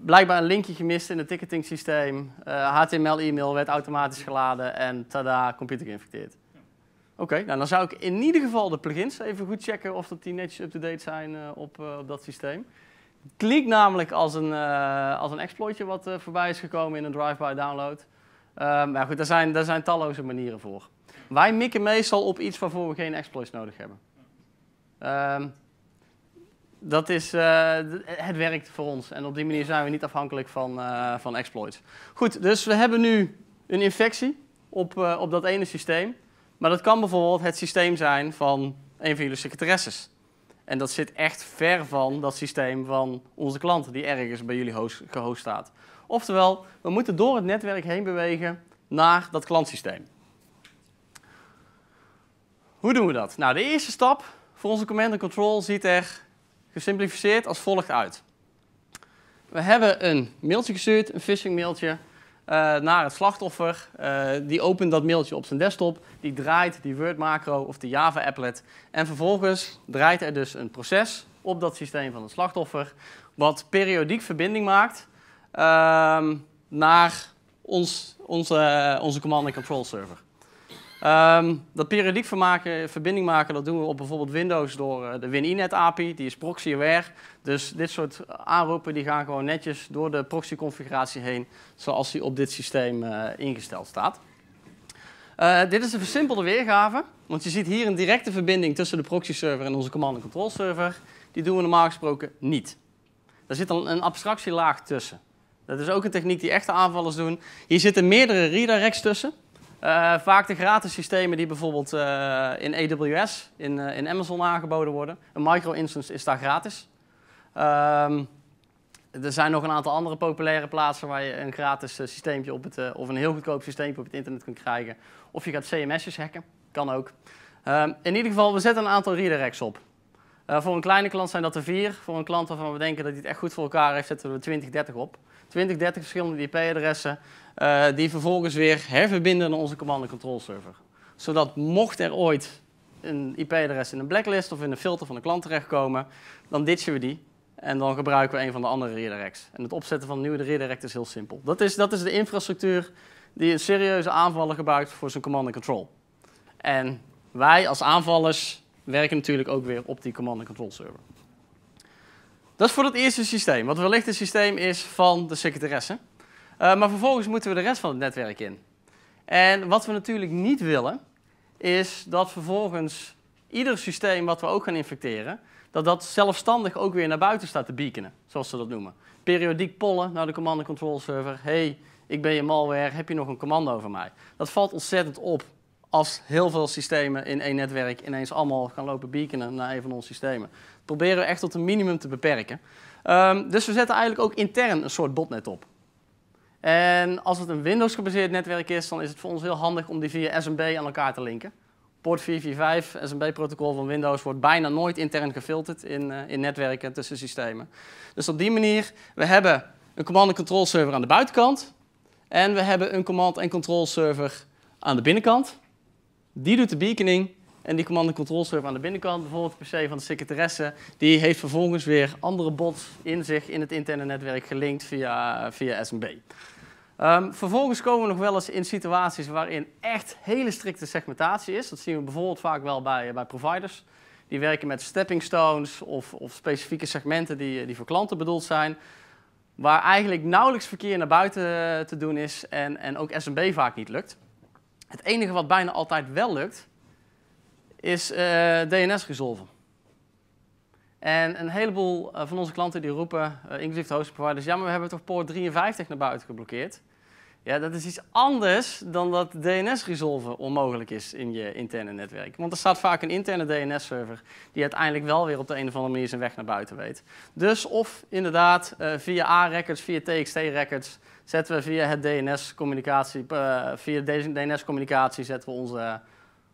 blijkbaar een linkje gemist in het ticketing systeem. HTML-e-mail eh, werd automatisch geladen en tada, computer geïnfecteerd. Oké, nou dan zou ik in ieder geval de plugins even goed checken of dat die netjes up-to-date zijn eh, op, eh, op dat systeem. Klinkt namelijk als een, als een exploitje wat voorbij is gekomen in een drive-by download. maar goed, daar zijn, daar zijn talloze manieren voor. Wij mikken meestal op iets waarvoor we geen exploits nodig hebben. Um, dat is, eh, het werkt voor ons. En op die manier zijn we niet afhankelijk van, eh, van exploits. Goed, dus we hebben nu een infectie op, eh, op dat ene systeem. Maar dat kan bijvoorbeeld het systeem zijn van een van jullie secretaresses. En dat zit echt ver van dat systeem van onze klant die ergens bij jullie host, gehost staat. Oftewel, we moeten door het netwerk heen bewegen naar dat klantsysteem. Hoe doen we dat? Nou, de eerste stap voor onze command and control ziet er gesimplificeerd als volgt uit. We hebben een mailtje gestuurd, een phishing mailtje, eh, naar het slachtoffer. Eh, die opent dat mailtje op zijn desktop, die draait die Word macro of de Java applet. En vervolgens draait er dus een proces op dat systeem van het slachtoffer, wat periodiek verbinding maakt ehm, naar ons, onze, onze command and control server. Ehm, dat periodiek verbinding maken, dat doen we op bijvoorbeeld Windows door eh, de WinINet API, die is proxy-aware. Dus dit soort aanroepen die gaan gewoon netjes door de proxy-configuratie heen, zoals die op dit systeem eh, ingesteld staat. Eh, dit is een versimpelde weergave, want je ziet hier een directe verbinding tussen de proxy-server en onze command- control-server. Die doen we normaal gesproken niet. Daar zit dan een abstractielaag tussen. Dat is ook een techniek die echte aanvallers doen. Hier zitten meerdere redirects tussen. Eh, vaak de gratis systemen die bijvoorbeeld eh, in AWS, in, eh, in Amazon aangeboden worden. Een micro-instance is daar gratis. Ehm, er zijn nog een aantal andere populaire plaatsen waar je een gratis systeempje op het, of een heel goedkoop systeempje op het internet kunt krijgen. Of je gaat CMS'jes hacken, kan ook. Ehm, in ieder geval, we zetten een aantal redirects op. voor een kleine klant zijn dat er vier. Voor een klant waarvan we denken dat hij het echt goed voor elkaar heeft, zetten we 20, 30 op. 20, 30 verschillende IP-adressen eh, die vervolgens weer herverbinden aan onze command- and control-server. Zodat mocht er ooit een IP-adres in een blacklist of in een filter van de klant terechtkomen, dan ditchen we die en dan gebruiken we een van de andere redirects. En het opzetten van een nieuwe redirect is heel simpel. Dat is, dat is de infrastructuur die een serieuze aanvaller gebruikt voor zijn command and control. En wij als aanvallers werken natuurlijk ook weer op die command and control server. Dat is voor het eerste systeem. Wat wellicht het systeem is van de secretaresse. Eh, maar vervolgens moeten we de rest van het netwerk in. En wat we natuurlijk niet willen, is dat vervolgens ieder systeem wat we ook gaan infecteren, dat dat zelfstandig ook weer naar buiten staat te beaconen, zoals ze dat noemen. Periodiek pollen naar de command and control server. hey, ik ben je malware, heb je nog een commando over mij? Dat valt ontzettend op als heel veel systemen in één netwerk ineens allemaal gaan lopen beaconen naar een van onze systemen. Dat proberen we echt tot een minimum te beperken. Ehm, dus we zetten eigenlijk ook intern een soort botnet op. En als het een Windows-gebaseerd netwerk is, dan is het voor ons heel handig om die via SMB aan elkaar te linken. Port 445, SMB-protocol van Windows, wordt bijna nooit intern gefilterd in, uh, in netwerken tussen systemen. Dus op die manier, we hebben een command-and-control server aan de buitenkant. En we hebben een command-and-control server aan de binnenkant. Die doet de beaconing en die command and control server aan de binnenkant, bijvoorbeeld de PC van de secretaresse, die heeft vervolgens weer andere bots in zich in het interne netwerk gelinkt via, via SMB. Ehm, vervolgens komen we nog wel eens in situaties waarin echt hele strikte segmentatie is. Dat zien we bijvoorbeeld vaak wel bij, bij providers. Die werken met stepping stones of, of specifieke segmenten die, die voor klanten bedoeld zijn. Waar eigenlijk nauwelijks verkeer naar buiten eh, te doen is en, en ook SMB vaak niet lukt. Het enige wat bijna altijd wel lukt, is eh, DNS resolven. En een heleboel eh, van onze klanten die roepen, eh, inclusief de hosting providers, ja, maar we hebben toch poort 53 naar buiten geblokkeerd. Ja, dat is iets anders dan dat DNS-resolven onmogelijk is in je interne netwerk. Want er staat vaak een interne DNS-server die uiteindelijk wel weer op de een of andere manier zijn weg naar buiten weet. Dus of inderdaad eh, via A-records, via TXT-records, zetten we via het DNS-communicatie, via DNS-communicatie zetten we onze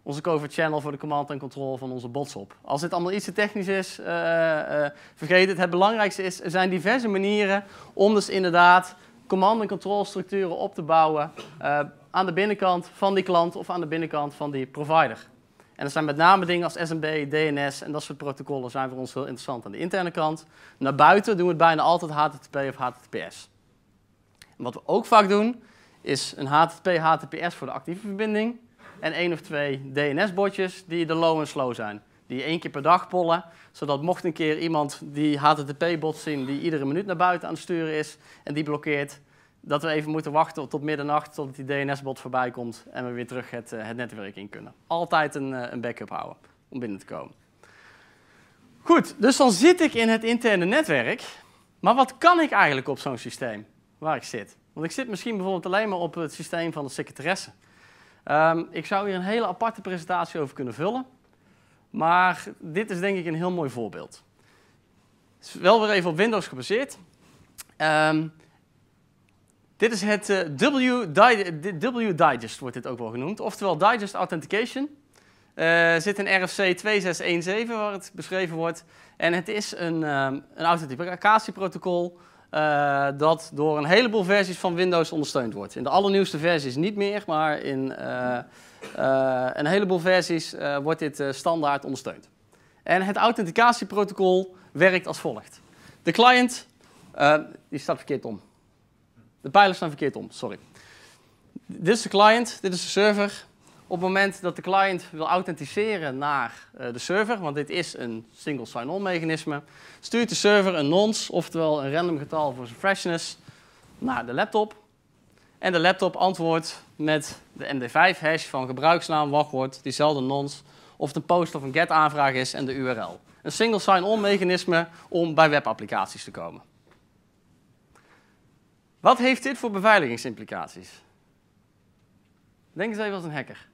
onze covert channel voor de command en control van onze bots op. Als dit allemaal iets te technisch is, eh, eh, vergeet het. Het belangrijkste is, er zijn diverse manieren om dus inderdaad command en control structuren op te bouwen eh, aan de binnenkant van die klant of aan de binnenkant van die provider. En er zijn met name dingen als SMB, DNS en dat soort protocollen zijn voor ons heel interessant aan de interne kant. Naar buiten doen we het bijna altijd HTTP of HTTPS. En wat we ook vaak doen, is een HTTP-HTTPS voor de actieve verbinding en één of twee DNS-botjes die de low en slow zijn. Die één keer per dag pollen, zodat mocht een keer iemand die HTTP-bot zien die iedere minuut naar buiten aan het sturen is en die blokkeert, dat we even moeten wachten tot middernacht tot die DNS-bot voorbij komt en we weer terug het, eh, het netwerk in kunnen. Altijd een, eh, een backup houden om binnen te komen. Goed, dus dan zit ik in het interne netwerk. Maar wat kan ik eigenlijk op zo'n systeem waar ik zit? Want ik zit misschien bijvoorbeeld alleen maar op het systeem van de secretaresse. Ehm, ik zou hier een hele aparte presentatie over kunnen vullen. Maar dit is denk ik een heel mooi voorbeeld. Het is wel weer even op Windows gebaseerd. Ehm, dit is het eh, W-Digest, wordt dit ook wel genoemd. Oftewel Digest Authentication. Eh, zit in RFC 2617 waar het beschreven wordt. En het is een, ehm, een authenticatieprotocol eh, dat door een heleboel versies van Windows ondersteund wordt. In de allernieuwste versies niet meer, maar in eh, eh, een heleboel versies wordt dit standaard ondersteund. En het authenticatieprotocol werkt als volgt. De client, die staat verkeerd om. De pijlers staan verkeerd om, sorry. Dit is de client, dit is de server. Op het moment dat de client wil authenticeren naar eh, de server, want dit is een single sign-on mechanisme, stuurt de server een nonce, oftewel een random getal voor zijn freshness, naar de laptop. En de laptop antwoordt met de MD5-hash van gebruiksnaam, wachtwoord, diezelfde nonce, of het een post of een get-aanvraag is en de URL. Een single sign-on mechanisme om bij webapplicaties te komen. Wat heeft dit voor beveiligingsimplicaties? Denk eens even als een hacker.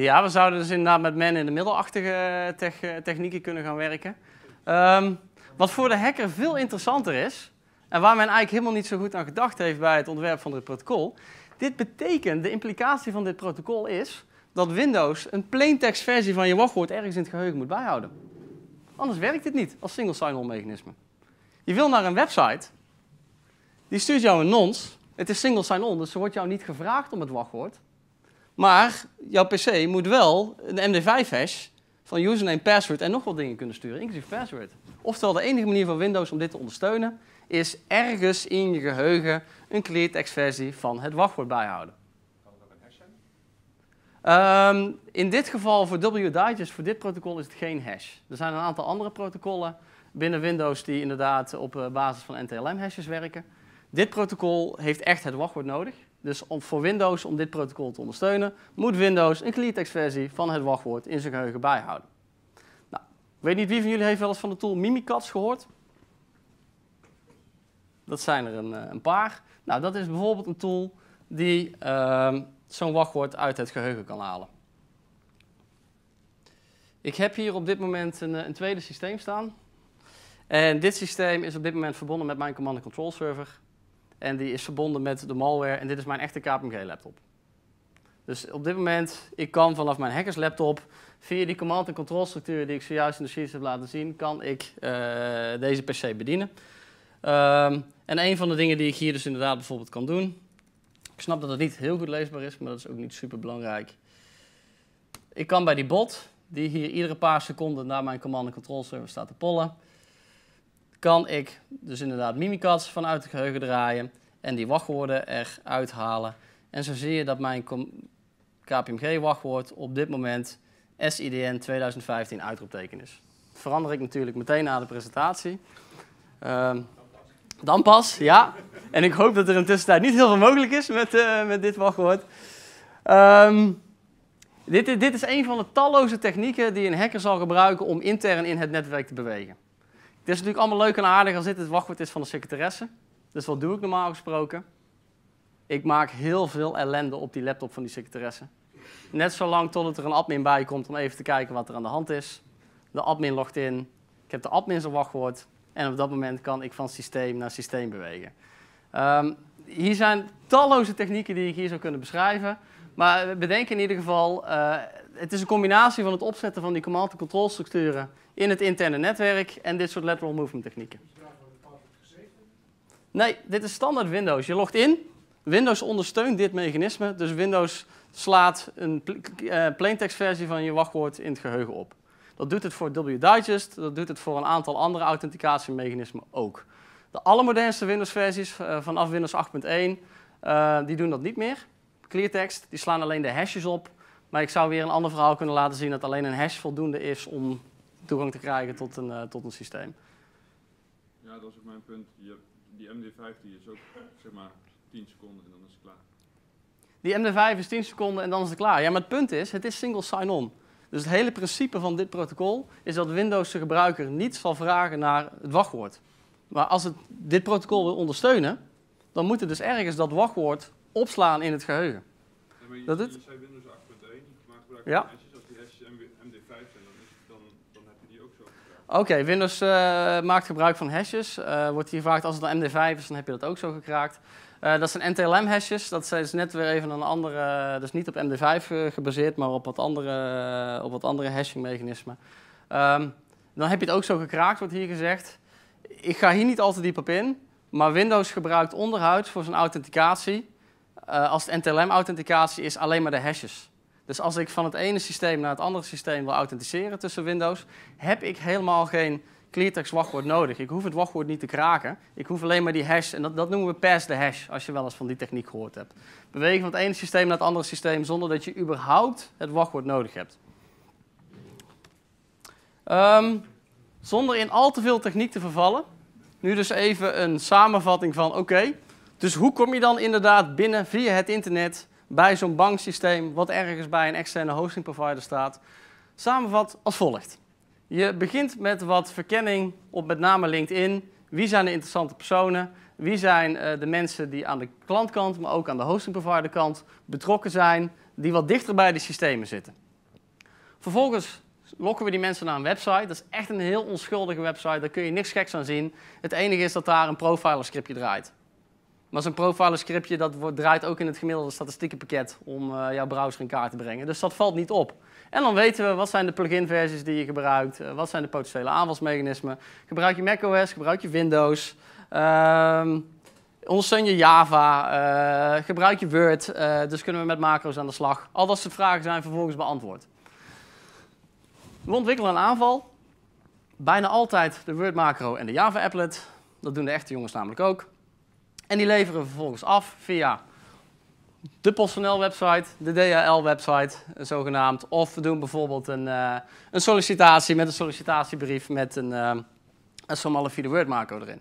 Ja, we zouden dus inderdaad met men in de middelachtige eh, tech, eh, technieken kunnen gaan werken. Ehm, wat voor de hacker veel interessanter is, en waar men eigenlijk helemaal niet zo goed aan gedacht heeft bij het ontwerp van dit protocol. Dit betekent, de implicatie van dit protocol is dat Windows een plaintext versie van je wachtwoord ergens in het geheugen moet bijhouden. Anders werkt dit niet als single sign-on mechanisme. Je wil naar een website, die stuurt jou een nonce. Het is single sign-on, dus er wordt jou niet gevraagd om het wachtwoord. Maar jouw PC moet wel een MD5-hash van username, password en nog wat dingen kunnen sturen, inclusief password. Oftewel, de enige manier van Windows om dit te ondersteunen is ergens in je geheugen een cleartext-versie van het wachtwoord bijhouden. Kan het ook een hash zijn? in dit geval voor WDigest, voor dit protocol, is het geen hash. Er zijn een aantal andere protocollen binnen Windows die inderdaad op eh, basis van NTLM-hashes werken. Dit protocol heeft echt het wachtwoord nodig. Dus om, voor Windows, om dit protocol te ondersteunen, moet Windows een cleartext versie van het wachtwoord in zijn geheugen bijhouden. Nou, ik weet niet wie van jullie heeft wel eens van de tool Mimikatz gehoord? Dat zijn er een, eh, een, paar. Nou, dat is bijvoorbeeld een tool die ehm, zo'n wachtwoord uit het geheugen kan halen. Ik heb hier op dit moment een, eh, een tweede systeem staan. En dit systeem is op dit moment verbonden met mijn command and control server. En die is verbonden met de malware. En dit is mijn echte KPMG-laptop. Dus op dit moment, ik kan vanaf mijn hackerslaptop, via die command- en structuur die ik zojuist in de sheets heb laten zien, kan ik eh, deze PC bedienen. Ehm, en een van de dingen die ik hier dus inderdaad bijvoorbeeld kan doen, ik snap dat het niet heel goed leesbaar is, maar dat is ook niet super belangrijk. Ik kan bij die bot, die hier iedere paar seconden naar mijn command- en control server staat te pollen, kan ik dus inderdaad mimikats vanuit het geheugen draaien en die wachtwoorden eruit halen. En zo zie je dat mijn KPMG-wachtwoord op dit moment SIDN 2015 uitroepteken is. verander ik natuurlijk meteen na de presentatie. Ehm, dan pas, ja. En ik hoop dat er in tussentijd niet heel veel mogelijk is met, eh, met dit wachtwoord. Ehm, dit, dit is een van de talloze technieken die een hacker zal gebruiken om intern in het netwerk te bewegen. Het is natuurlijk allemaal leuk en aardig als dit het wachtwoord is van de secretaresse. Dus wat doe ik normaal gesproken? Ik maak heel veel ellende op die laptop van die secretaresse. Net zolang totdat er een admin bij komt om even te kijken wat er aan de hand is. De admin logt in, ik heb de admin zijn wachtwoord en op dat moment kan ik van systeem naar systeem bewegen. Ehm, hier zijn talloze technieken die ik hier zou kunnen beschrijven. Maar bedenk in ieder geval, eh, het is een combinatie van het opzetten van die command- en control structuren in het interne netwerk en dit soort lateral movement technieken. Nee, dit is standaard Windows. Je logt in, Windows ondersteunt dit mechanisme, dus Windows slaat een eh, plaintextversie van je wachtwoord in het geheugen op. Dat doet het voor WDigest, dat doet het voor een aantal andere authenticatiemechanismen ook. De allermodernste Windows-versies eh, vanaf Windows 8.1, eh, die doen dat niet meer. Cleartext, die slaan alleen de hashes op maar ik zou weer een ander verhaal kunnen laten zien dat alleen een hash voldoende is om toegang te krijgen tot een, eh, tot een systeem. Ja, dat is ook mijn punt. die MD5 die is ook zeg maar 10 seconden en dan is het klaar. Die MD5 is 10 seconden en dan is het klaar. Ja, maar het punt is, het is single sign-on. Dus het hele principe van dit protocol is dat Windows de gebruiker niet zal vragen naar het wachtwoord. Maar als het dit protocol wil ondersteunen, dan moet het dus ergens dat wachtwoord opslaan in het geheugen. dat het... Ja. Oké, Windows eh, maakt gebruik van hashes. Uh, eh, wordt hier vaak als het een MD5 is, dan heb je dat ook zo gekraakt. Eh, dat zijn NTLM-hashes. Dat is net weer even een andere, dus niet op MD5 gebaseerd, maar op wat andere, op wat andere hashing-mechanismen. Ehm, dan heb je het ook zo gekraakt, wordt hier gezegd. Ik ga hier niet al te diep op in, maar Windows gebruikt onderhuids voor zijn authenticatie. als het NTLM-authenticatie is, alleen maar de hashes. Dus als ik van het ene systeem naar het andere systeem wil authenticeren tussen Windows, heb ik helemaal geen cleartext wachtwoord nodig. Ik hoef het wachtwoord niet te kraken. Ik hoef alleen maar die hash, en dat, dat noemen we pass the hash, als je wel eens van die techniek gehoord hebt. Bewegen van het ene systeem naar het andere systeem zonder dat je überhaupt het wachtwoord nodig hebt. Ehm, zonder in al te veel techniek te vervallen, nu dus even een samenvatting van, oké, dus hoe kom je dan inderdaad binnen via het internet bij zo'n banksysteem, wat ergens bij een externe hosting provider staat, samenvat als volgt. Je begint met wat verkenning op met name LinkedIn. Wie zijn de interessante personen? Wie zijn eh, de mensen die aan de klantkant, maar ook aan de hosting provider kant betrokken zijn, die wat dichter bij de systemen zitten? Vervolgens lokken we die mensen naar een website. Dat is echt een heel onschuldige website, daar kun je niks geks aan zien. Het enige is dat daar een profiler scriptje draait. Maar zo'n profiler scriptje dat draait ook in het gemiddelde statistiekenpakket om eh, jouw browser in kaart te brengen. Dus dat valt niet op. En dan weten we wat zijn de plugin versies die je gebruikt, eh, wat zijn de potentiële aanvalsmechanismen. Gebruik je macOS, gebruik je Windows, uh, ondersteun je Java, eh, gebruik je Word. dus kunnen we met macro's aan de slag. Al dat soort vragen zijn vervolgens beantwoord. We ontwikkelen een aanval. Bijna altijd de Word macro en de Java applet. Dat doen de echte jongens namelijk ook. En die leveren we vervolgens af via de PostNL-website, de DHL-website zogenaamd. Of we doen bijvoorbeeld een, eh, een sollicitatie met een sollicitatiebrief met een, uh, een Word-macro erin.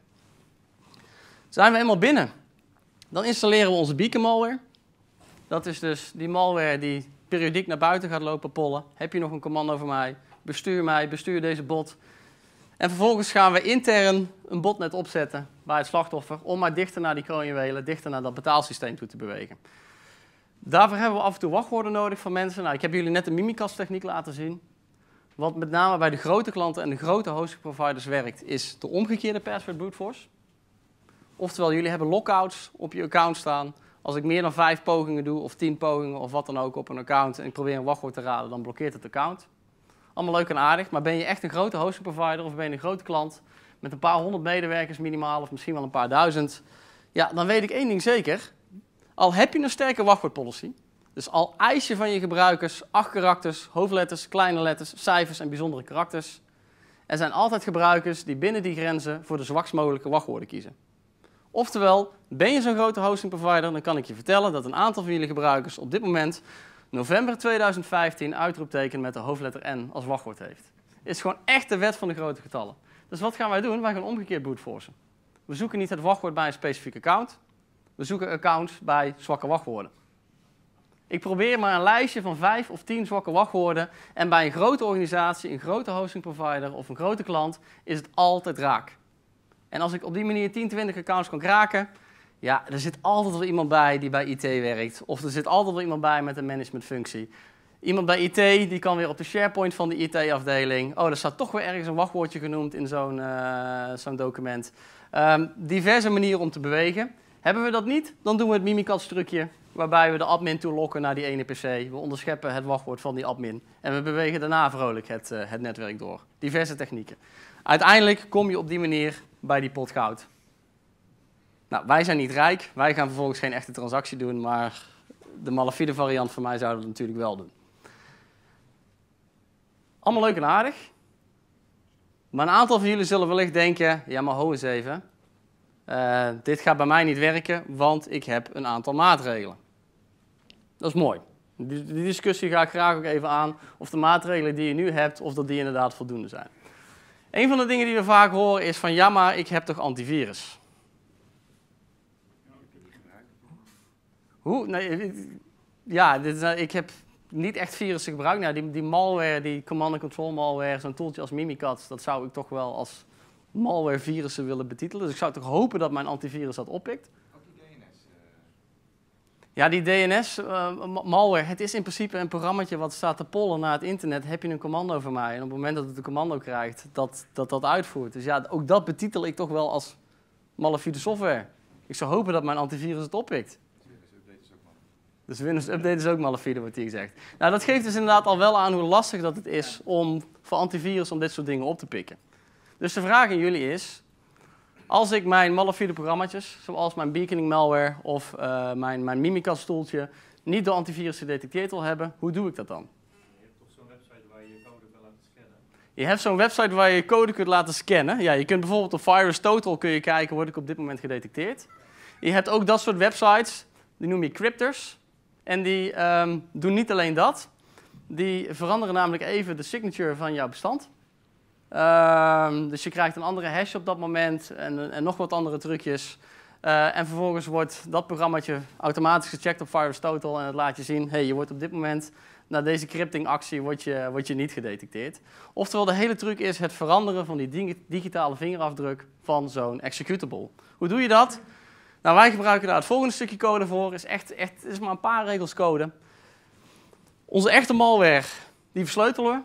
Zijn we eenmaal binnen, dan installeren we onze beacon malware. Dat is dus die malware die periodiek naar buiten gaat lopen pollen. Heb je nog een commando voor mij? Bestuur mij, bestuur deze bot. En vervolgens gaan we intern een botnet opzetten bij het slachtoffer om maar dichter naar die kroonjuwelen, dichter naar dat betaalsysteem toe te bewegen. Daarvoor hebben we af en toe wachtwoorden nodig van mensen. Nou, ik heb jullie net de Mimikast techniek laten zien. Wat met name bij de grote klanten en de grote hosting providers werkt, is de omgekeerde password brute force. Oftewel, jullie hebben lockouts op je account staan. Als ik meer dan vijf pogingen doe, of tien pogingen, of wat dan ook op een account, en ik probeer een wachtwoord te raden, dan blokkeert het account. Allemaal leuk en aardig, maar ben je echt een grote hosting provider of ben je een grote klant met een paar honderd medewerkers minimaal of misschien wel een paar duizend? Ja, dan weet ik één ding zeker. Al heb je een sterke wachtwoordpolicy, dus al eis je van je gebruikers acht karakters, hoofdletters, kleine letters, cijfers en bijzondere karakters, er zijn altijd gebruikers die binnen die grenzen voor de zwakst mogelijke wachtwoorden kiezen. Oftewel, ben je zo'n grote hosting provider, dan kan ik je vertellen dat een aantal van jullie gebruikers op dit moment november 2015 uitroepteken met de hoofdletter N als wachtwoord heeft. Is gewoon echt de wet van de grote getallen. Dus wat gaan wij doen? Wij gaan omgekeerd bootforcen. We zoeken niet het wachtwoord bij een specifiek account. We zoeken accounts bij zwakke wachtwoorden. Ik probeer maar een lijstje van vijf of tien zwakke wachtwoorden. En bij een grote organisatie, een grote hosting provider of een grote klant is het altijd raak. En als ik op die manier 10, 20 accounts kan kraken, ja, er zit altijd wel iemand bij die bij IT werkt. Of er zit altijd wel iemand bij met een managementfunctie. Iemand bij IT die kan weer op de SharePoint van de IT-afdeling. Oh, er staat toch weer ergens een wachtwoordje genoemd in zo'n eh, zo'n document. Ehm, diverse manieren om te bewegen. Hebben we dat niet, dan doen we het Mimikatz-trucje waarbij we de admin toelokken lokken naar die ene PC. We onderscheppen het wachtwoord van die admin en we bewegen daarna vrolijk het, eh, het netwerk door. Diverse technieken. Uiteindelijk kom je op die manier bij die pot goud. Nou, wij zijn niet rijk. Wij gaan vervolgens geen echte transactie doen, maar de malafide variant van mij zouden we natuurlijk wel doen. Allemaal leuk en aardig. Maar een aantal van jullie zullen wellicht denken, ja maar ho eens even. Eh, dit gaat bij mij niet werken, want ik heb een aantal maatregelen. Dat is mooi. Die, discussie ga ik graag ook even aan of de maatregelen die je nu hebt, of dat die inderdaad voldoende zijn. Een van de dingen die we vaak horen is van ja maar ik heb toch antivirus. Hoe? Nee, ja, dit, eh, ik heb niet echt virussen gebruikt. Nou, die, die malware, die command and control malware, zo'n toeltje als Mimikatz, dat zou ik toch wel als malware virussen willen betitelen. Dus ik zou toch hopen dat mijn antivirus dat oppikt. Ook die DNS? Eh. Ja, die DNS eh, malware, het is in principe een programmaatje wat staat te pollen naar het internet. Heb je een commando van mij? En op het moment dat het een commando krijgt, dat dat, dat uitvoert. Dus ja, ook dat betitel ik toch wel als malafide software. Ik zou hopen dat mijn antivirus het oppikt. Dus Windows Update is ook malafide, wordt hier gezegd. Nou, dat geeft dus inderdaad al wel aan hoe lastig dat het is om voor antivirus om dit soort dingen op te pikken. Dus de vraag aan jullie is, als ik mijn malafide programma's, zoals mijn beaconing malware of eh, mijn, mijn Mimikatz stoeltje, niet door antivirus gedetecteerd wil hebben, hoe doe ik dat dan? Je hebt toch zo'n website waar je je code kan laten scannen? Je hebt zo'n website waar je code kunt laten scannen. Ja, je kunt bijvoorbeeld op VirusTotal kun je kijken, word ik op dit moment gedetecteerd? Je hebt ook dat soort websites, die noem je cryptors. En die ehm, doen niet alleen dat. Die veranderen namelijk even de signature van jouw bestand. Ehm, dus je krijgt een andere hash op dat moment en, en nog wat andere trucjes. Eh, en vervolgens wordt dat programmaatje automatisch gecheckt op Total en het laat je zien, hey, je wordt op dit moment na deze cryptingactie word je, word je niet gedetecteerd. Oftewel, de hele truc is het veranderen van die digitale vingerafdruk van zo'n executable. Hoe doe je dat? Nou, wij gebruiken daar het volgende stukje code voor. Is echt, echt is maar een paar regels code. Onze echte malware, die versleutelen we.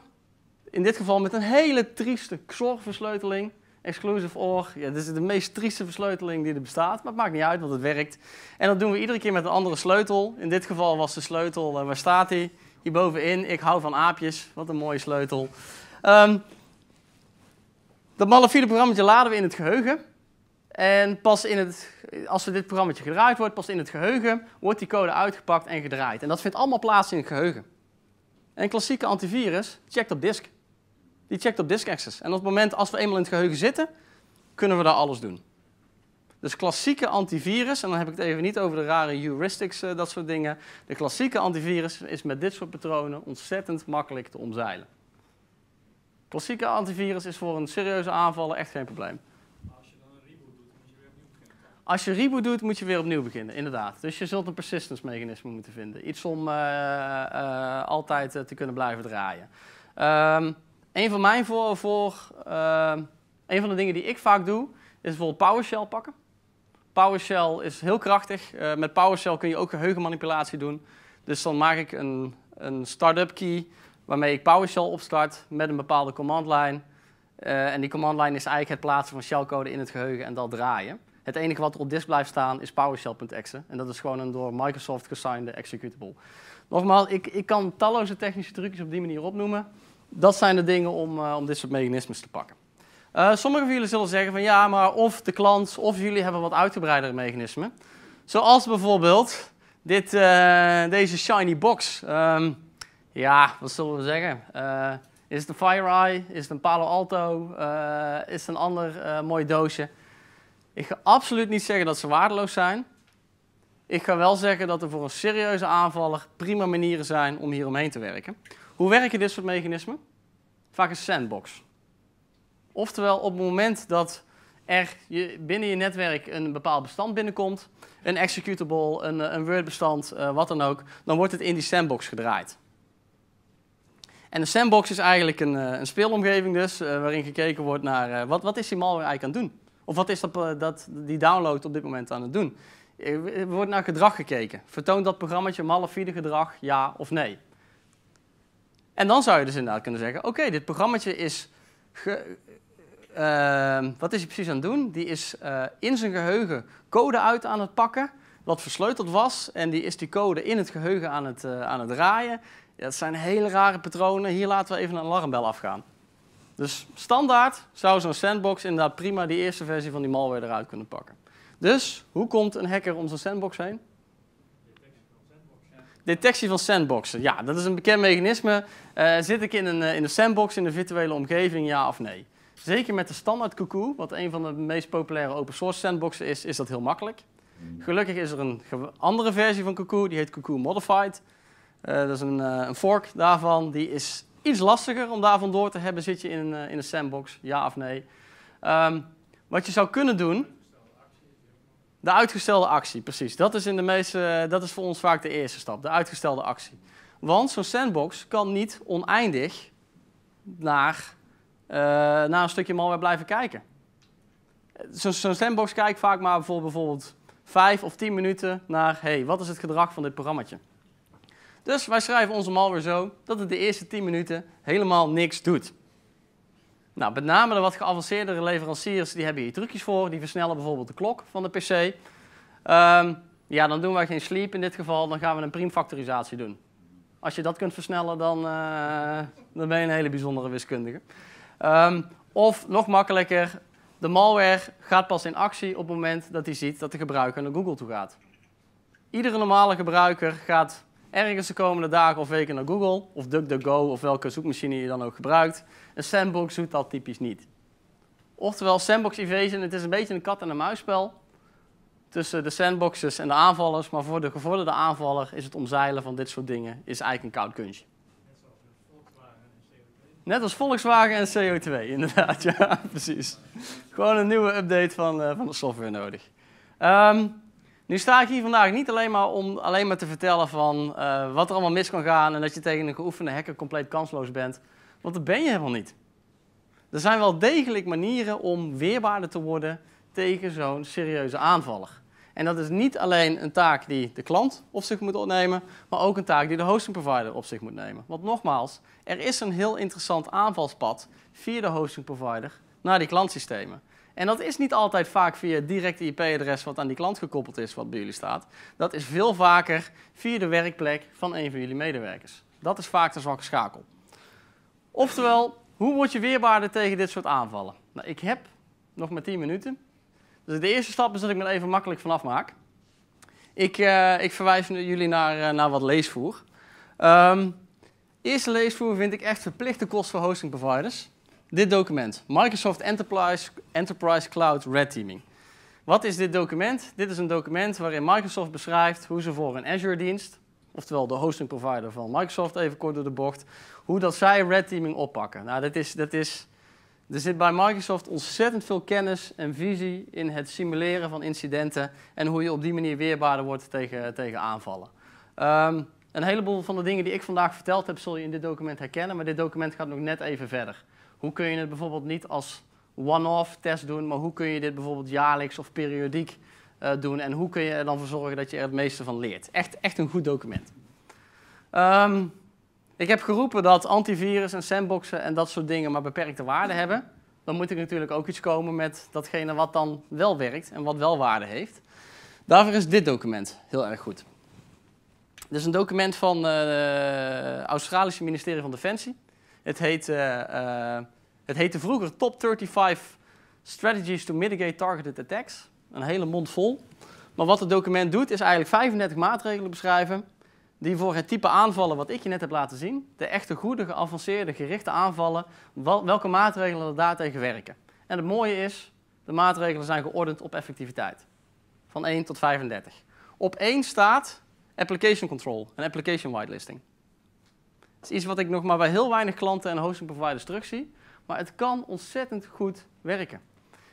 In dit geval met een hele trieste XOR-versleuteling. Exclusive OR. Ja, dit is de meest trieste versleuteling die er bestaat. Maar het maakt niet uit, want het werkt. En dat doen we iedere keer met een andere sleutel. In dit geval was de sleutel, eh, waar staat die? Hierbovenin. Ik hou van aapjes. Wat een mooie sleutel. Um, dat malafide programma laden we in het geheugen. En pas in het, als dit programma gedraaid wordt, pas in het geheugen wordt die code uitgepakt en gedraaid. En dat vindt allemaal plaats in het geheugen. En een klassieke antivirus checkt op disk. Die checkt op disk access. En op het moment als we eenmaal in het geheugen zitten, kunnen we daar alles doen. Dus klassieke antivirus, en dan heb ik het even niet over de rare heuristics, eh, dat soort dingen. De klassieke antivirus is met dit soort patronen ontzettend makkelijk te omzeilen. Klassieke antivirus is voor een serieuze aanval echt geen probleem. Als je reboot doet, moet je weer opnieuw beginnen, inderdaad. Dus je zult een persistence mechanisme moeten vinden. Iets om eh, eh, altijd eh, te kunnen blijven draaien. Um, een van mijn voor, voor ehm, van de dingen die ik vaak doe, is bijvoorbeeld PowerShell pakken. PowerShell is heel krachtig. met PowerShell kun je ook geheugenmanipulatie doen. Dus dan maak ik een, een start-up key waarmee ik PowerShell opstart met een bepaalde command line. en die command line is eigenlijk het plaatsen van shellcode in het geheugen en dat draaien. Het enige wat er op disk blijft staan is PowerShell.exe. En dat is gewoon een door Microsoft gesigned executable. Nogmaals, ik, ik kan talloze technische trucjes op die manier opnoemen. Dat zijn de dingen om, eh, om dit soort mechanismes te pakken. Uh, sommigen van jullie zullen zeggen van ja, maar of de klant of jullie hebben wat uitgebreidere mechanismen. Zoals bijvoorbeeld dit, eh, deze shiny box. Ehm, ja, wat zullen we zeggen? is het een FireEye? Is het een Palo Alto? is het een ander mooi doosje? Ik ga absoluut niet zeggen dat ze waardeloos zijn. Ik ga wel zeggen dat er voor een serieuze aanvaller prima manieren zijn om hier omheen te werken. Hoe werken dit soort mechanismen? Vaak een sandbox. Oftewel, op het moment dat er binnen je netwerk een bepaald bestand binnenkomt, een executable, een, eh, een Word-bestand, eh, wat dan ook, dan wordt het in die sandbox gedraaid. En de sandbox is eigenlijk een, eh, een speelomgeving dus, waarin gekeken wordt naar wat, wat is die malware eigenlijk aan het doen. Of wat is dat, eh, dat, die download op dit moment aan het doen? Er wordt naar gedrag gekeken. Vertoont dat programmaatje malafide gedrag ja of nee? En dan zou je dus inderdaad kunnen zeggen: oké, dit programmaatje is. Ehm, wat is hij precies aan het doen? Die is eh, in zijn geheugen code uit aan het pakken, wat versleuteld was. En die is die code in het geheugen aan het, uh, aan het draaien. dat zijn hele rare patronen. Hier laten we even een alarmbel afgaan. Dus standaard zou zo'n sandbox inderdaad prima die eerste versie van die malware eruit kunnen pakken. Dus hoe komt een hacker om zo'n sandbox heen? Detectie van sandboxen. Ja, dat is een bekend mechanisme. Eh, zit ik in een, eh, in een sandbox in de virtuele omgeving, ja of nee? Zeker met de standaard Cuckoo, wat een van de meest populaire open source sandboxen is, is dat heel makkelijk. Gelukkig is er een andere versie van Cuckoo, die heet Cuckoo Modified. Eh, dat is een, een fork daarvan, die is iets lastiger om daar vandoor te hebben. Zit je in een, eh, in een sandbox, ja of nee? Ehm, wat je zou kunnen doen. De uitgestelde actie, precies. Dat is, in de meeste, dat is voor ons vaak de eerste stap, de uitgestelde actie. Want zo'n sandbox kan niet oneindig naar, eh, naar een stukje malware blijven kijken. Zo'n sandbox kijkt vaak maar voor bijvoorbeeld 5 of 10 minuten naar, hey, wat is het gedrag van dit programmaatje? Dus wij schrijven onze malware zo dat het de eerste 10 minuten helemaal niks doet. Nou, met name de wat geavanceerdere leveranciers die hebben hier trucjes voor. Die versnellen bijvoorbeeld de klok van de PC. Ehm, ja, dan doen wij geen sleep in dit geval. Dan gaan we een primfactorisatie doen. Als je dat kunt versnellen, dan, eh, dan ben je een hele bijzondere wiskundige. Ehm, of nog makkelijker, de malware gaat pas in actie op het moment dat hij ziet dat de gebruiker naar Google toe gaat. Iedere normale gebruiker gaat ergens de komende dagen of weken naar Google of DuckDuckGo of welke zoekmachine je dan ook gebruikt. Een sandbox doet dat typisch niet. Oftewel, sandbox evasion, het is een beetje een kat- en een muisspel tussen de sandboxes en de aanvallers, maar voor de gevorderde aanvaller is het omzeilen van dit soort dingen is eigenlijk een koud kunstje. Net als Volkswagen en CO2, inderdaad. Ja, precies. Gewoon een nieuwe update van, eh, van de software nodig. Ehm, nu sta ik hier vandaag niet alleen maar om alleen maar te vertellen van eh, wat er allemaal mis kan gaan en dat je tegen een geoefende hacker compleet kansloos bent. Want dat ben je helemaal niet. Er zijn wel degelijk manieren om weerbaarder te worden tegen zo'n serieuze aanvaller. En dat is niet alleen een taak die de klant op zich moet opnemen, maar ook een taak die de hosting provider op zich moet nemen. Want nogmaals, er is een heel interessant aanvalspad via de hosting provider naar die klantsystemen. En dat is niet altijd vaak via het directe IP-adres wat aan die klant gekoppeld is, wat bij jullie staat. Dat is veel vaker via de werkplek van een van jullie medewerkers. Dat is vaak de zwakke schakel. Oftewel, hoe word je weerbaarder tegen dit soort aanvallen? Nou, ik heb nog maar 10 minuten. Dus de eerste stap is dat ik me er even makkelijk vanaf maak. Ik, uh, ik verwijs jullie naar, eh, naar wat leesvoer. Um, eerste leesvoer vind ik echt verplichte kost voor hosting providers dit document. Microsoft Enterprise, Enterprise Cloud Red Teaming. Wat is dit document? Dit is een document waarin Microsoft beschrijft hoe ze voor een Azure-dienst, oftewel de hosting provider van Microsoft, even kort door de bocht, hoe dat zij red teaming oppakken. Nou, dat is, dat is, er zit bij Microsoft ontzettend veel kennis en visie in het simuleren van incidenten en hoe je op die manier weerbaarder wordt tegen, tegen aanvallen. Ehm, een heleboel van de dingen die ik vandaag verteld heb, zul je in dit document herkennen, maar dit document gaat nog net even verder. Hoe kun je het bijvoorbeeld niet als one-off test doen, maar hoe kun je dit bijvoorbeeld jaarlijks of periodiek eh, doen en hoe kun je er dan voor zorgen dat je er het meeste van leert? Echt, echt een goed document. Ehm, ik heb geroepen dat antivirus en sandboxen en dat soort dingen maar beperkte waarde hebben. Dan moet ik natuurlijk ook iets komen met datgene wat dan wel werkt en wat wel waarde heeft. Daarvoor is dit document heel erg goed. Dit is een document van eh, het Australische ministerie van Defensie. Het heette, eh, het vroeger Top 35 Strategies to Mitigate Targeted Attacks. Een hele mond vol. Maar wat het document doet, is eigenlijk 35 maatregelen beschrijven die voor het type aanvallen wat ik je net heb laten zien, de echte goede, geavanceerde, gerichte aanvallen, welke maatregelen er daartegen werken. En het mooie is, de maatregelen zijn geordend op effectiviteit. Van 1 tot 35. Op 1 staat application control en application whitelisting. Het is iets wat ik nog maar bij heel weinig klanten en hosting providers terugzie. Maar het kan ontzettend goed werken.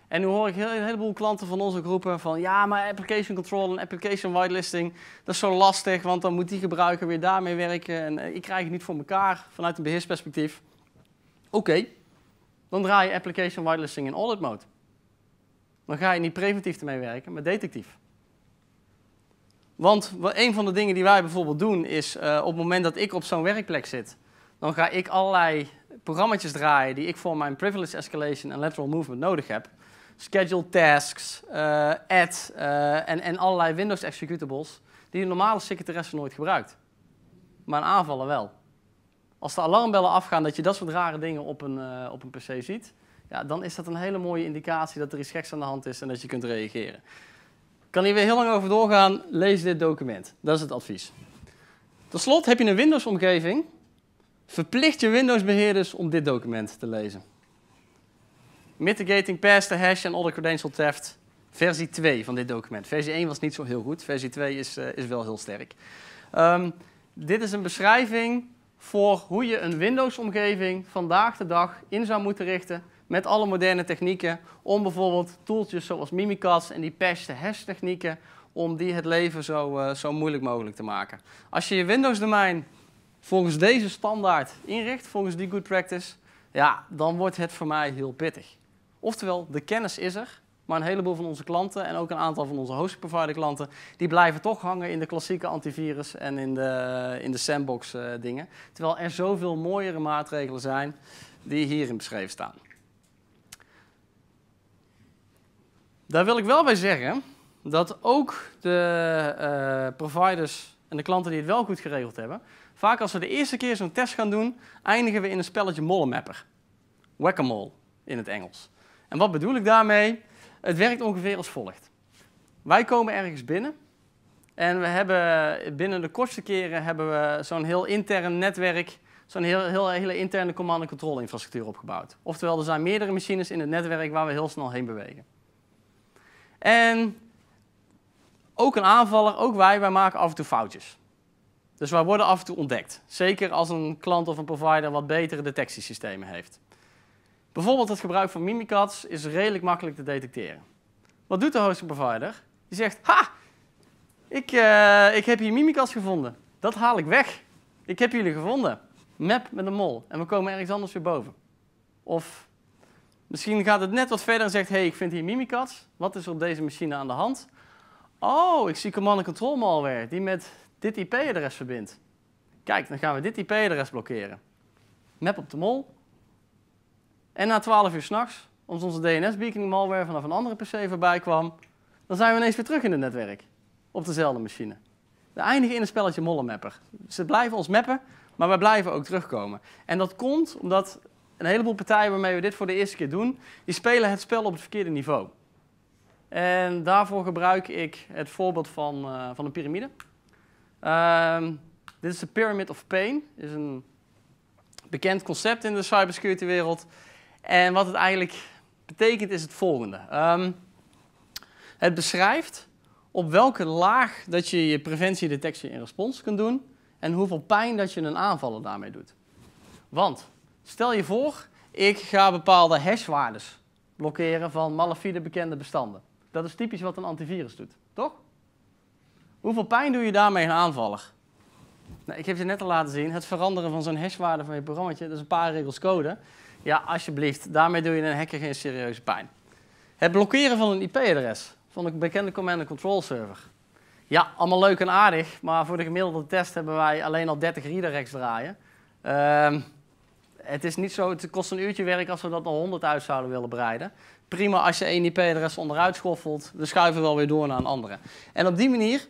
En nu hoor ik een heleboel klanten van onze groepen van ja, maar application control en application whitelisting, dat is zo lastig, want dan moet die gebruiker weer daarmee werken en eh, ik krijg het niet voor elkaar vanuit een beheersperspectief. Oké, dan draai je application whitelisting in audit mode. Dan ga je niet preventief ermee werken, maar detectief. Want een van de dingen die wij bijvoorbeeld doen is eh, op het moment dat ik op zo'n werkplek zit, dan ga ik allerlei programma's draaien die ik voor mijn privilege escalation en lateral movement nodig heb. Schedule tasks, uh, add eh, en, en allerlei Windows executables die een normale secretaresse nooit gebruikt. Maar een aanvallen wel. Als de alarmbellen afgaan dat je dat soort rare dingen op een, op een PC ziet, ja, dan is dat een hele mooie indicatie dat er iets geks aan de hand is en dat je kunt reageren kan hier weer heel lang over doorgaan. Lees dit document. Dat is het advies. Ten slotte heb je een Windows-omgeving. Verplicht je Windows-beheerders om dit document te lezen. Mitigating Past the Hash and Other Credential Theft, versie 2 van dit document. Versie 1 was niet zo heel goed, versie 2 is, eh, is wel heel sterk. Ehm, dit is een beschrijving voor hoe je een Windows-omgeving vandaag de dag in zou moeten richten met alle moderne technieken om bijvoorbeeld toeltjes zoals Mimikatz en die paste hash technieken, om die het leven zo, eh, zo moeilijk mogelijk te maken. Als je je Windows domein volgens deze standaard inricht, volgens die good practice, ja, dan wordt het voor mij heel pittig. Oftewel, de kennis is er, maar een heleboel van onze klanten en ook een aantal van onze hosting provider klanten, die blijven toch hangen in de klassieke antivirus en in de, in de sandbox eh, dingen. Terwijl er zoveel mooiere maatregelen zijn die hierin beschreven staan. Daar wil ik wel bij zeggen dat ook de eh, providers en de klanten die het wel goed geregeld hebben, vaak als we de eerste keer zo'n test gaan doen, eindigen we in een spelletje mollenmapper. Whack-a-mole in het Engels. En wat bedoel ik daarmee? Het werkt ongeveer als volgt. Wij komen ergens binnen en we hebben binnen de kortste keren hebben we zo'n heel intern netwerk, zo'n heel, heel, hele interne command- control-infrastructuur opgebouwd. Oftewel, er zijn meerdere machines in het netwerk waar we heel snel heen bewegen. En ook een aanvaller, ook wij, wij maken af en toe foutjes. Dus wij worden af en toe ontdekt. Zeker als een klant of een provider wat betere detectiesystemen heeft. Bijvoorbeeld het gebruik van Mimikatz is redelijk makkelijk te detecteren. Wat doet de hosting provider? Die zegt, ha, ik, eh, ik heb hier Mimikatz gevonden. Dat haal ik weg. Ik heb jullie gevonden. Map met een mol. En we komen ergens anders weer boven. Of Misschien gaat het net wat verder en zegt, hey, ik vind hier Mimikatz. Wat is er op deze machine aan de hand? Oh, ik zie command control malware die met dit IP-adres verbindt. Kijk, dan gaan we dit IP-adres blokkeren. Map op de mol. En na 12 uur s'nachts, als onze DNS-beaconing malware vanaf een andere PC voorbij kwam, dan zijn we ineens weer terug in het netwerk. Op dezelfde machine. We eindigen in een spelletje mollenmapper. Ze blijven ons mappen, maar we blijven ook terugkomen. En dat komt omdat een heleboel partijen waarmee we dit voor de eerste keer doen, die spelen het spel op het verkeerde niveau. En daarvoor gebruik ik het voorbeeld van, eh, van een piramide. Ehm, dit is de Pyramid of Pain. is een bekend concept in de cybersecurity wereld. En wat het eigenlijk betekent is het volgende. Ehm, het beschrijft op welke laag dat je je preventie, detectie en respons kunt doen en hoeveel pijn dat je een aanvaller daarmee doet. Want Stel je voor, ik ga bepaalde hashwaardes blokkeren van malafide bekende bestanden. Dat is typisch wat een antivirus doet, toch? Hoeveel pijn doe je daarmee een aanvaller? Nou, ik heb je net al laten zien, het veranderen van zo'n hashwaarde van je programma, dat is een paar regels code. Ja, alsjeblieft, daarmee doe je een hacker geen serieuze pijn. Het blokkeren van een IP-adres, van een bekende command and control server. Ja, allemaal leuk en aardig, maar voor de gemiddelde test hebben wij alleen al 30 redirects draaien. Ehm het is niet zo, het kost een uurtje werk als we dat naar 100 uit zouden willen breiden. Prima als je één IP-adres onderuit schoffelt, we schuiven wel weer door naar een andere. En op die manier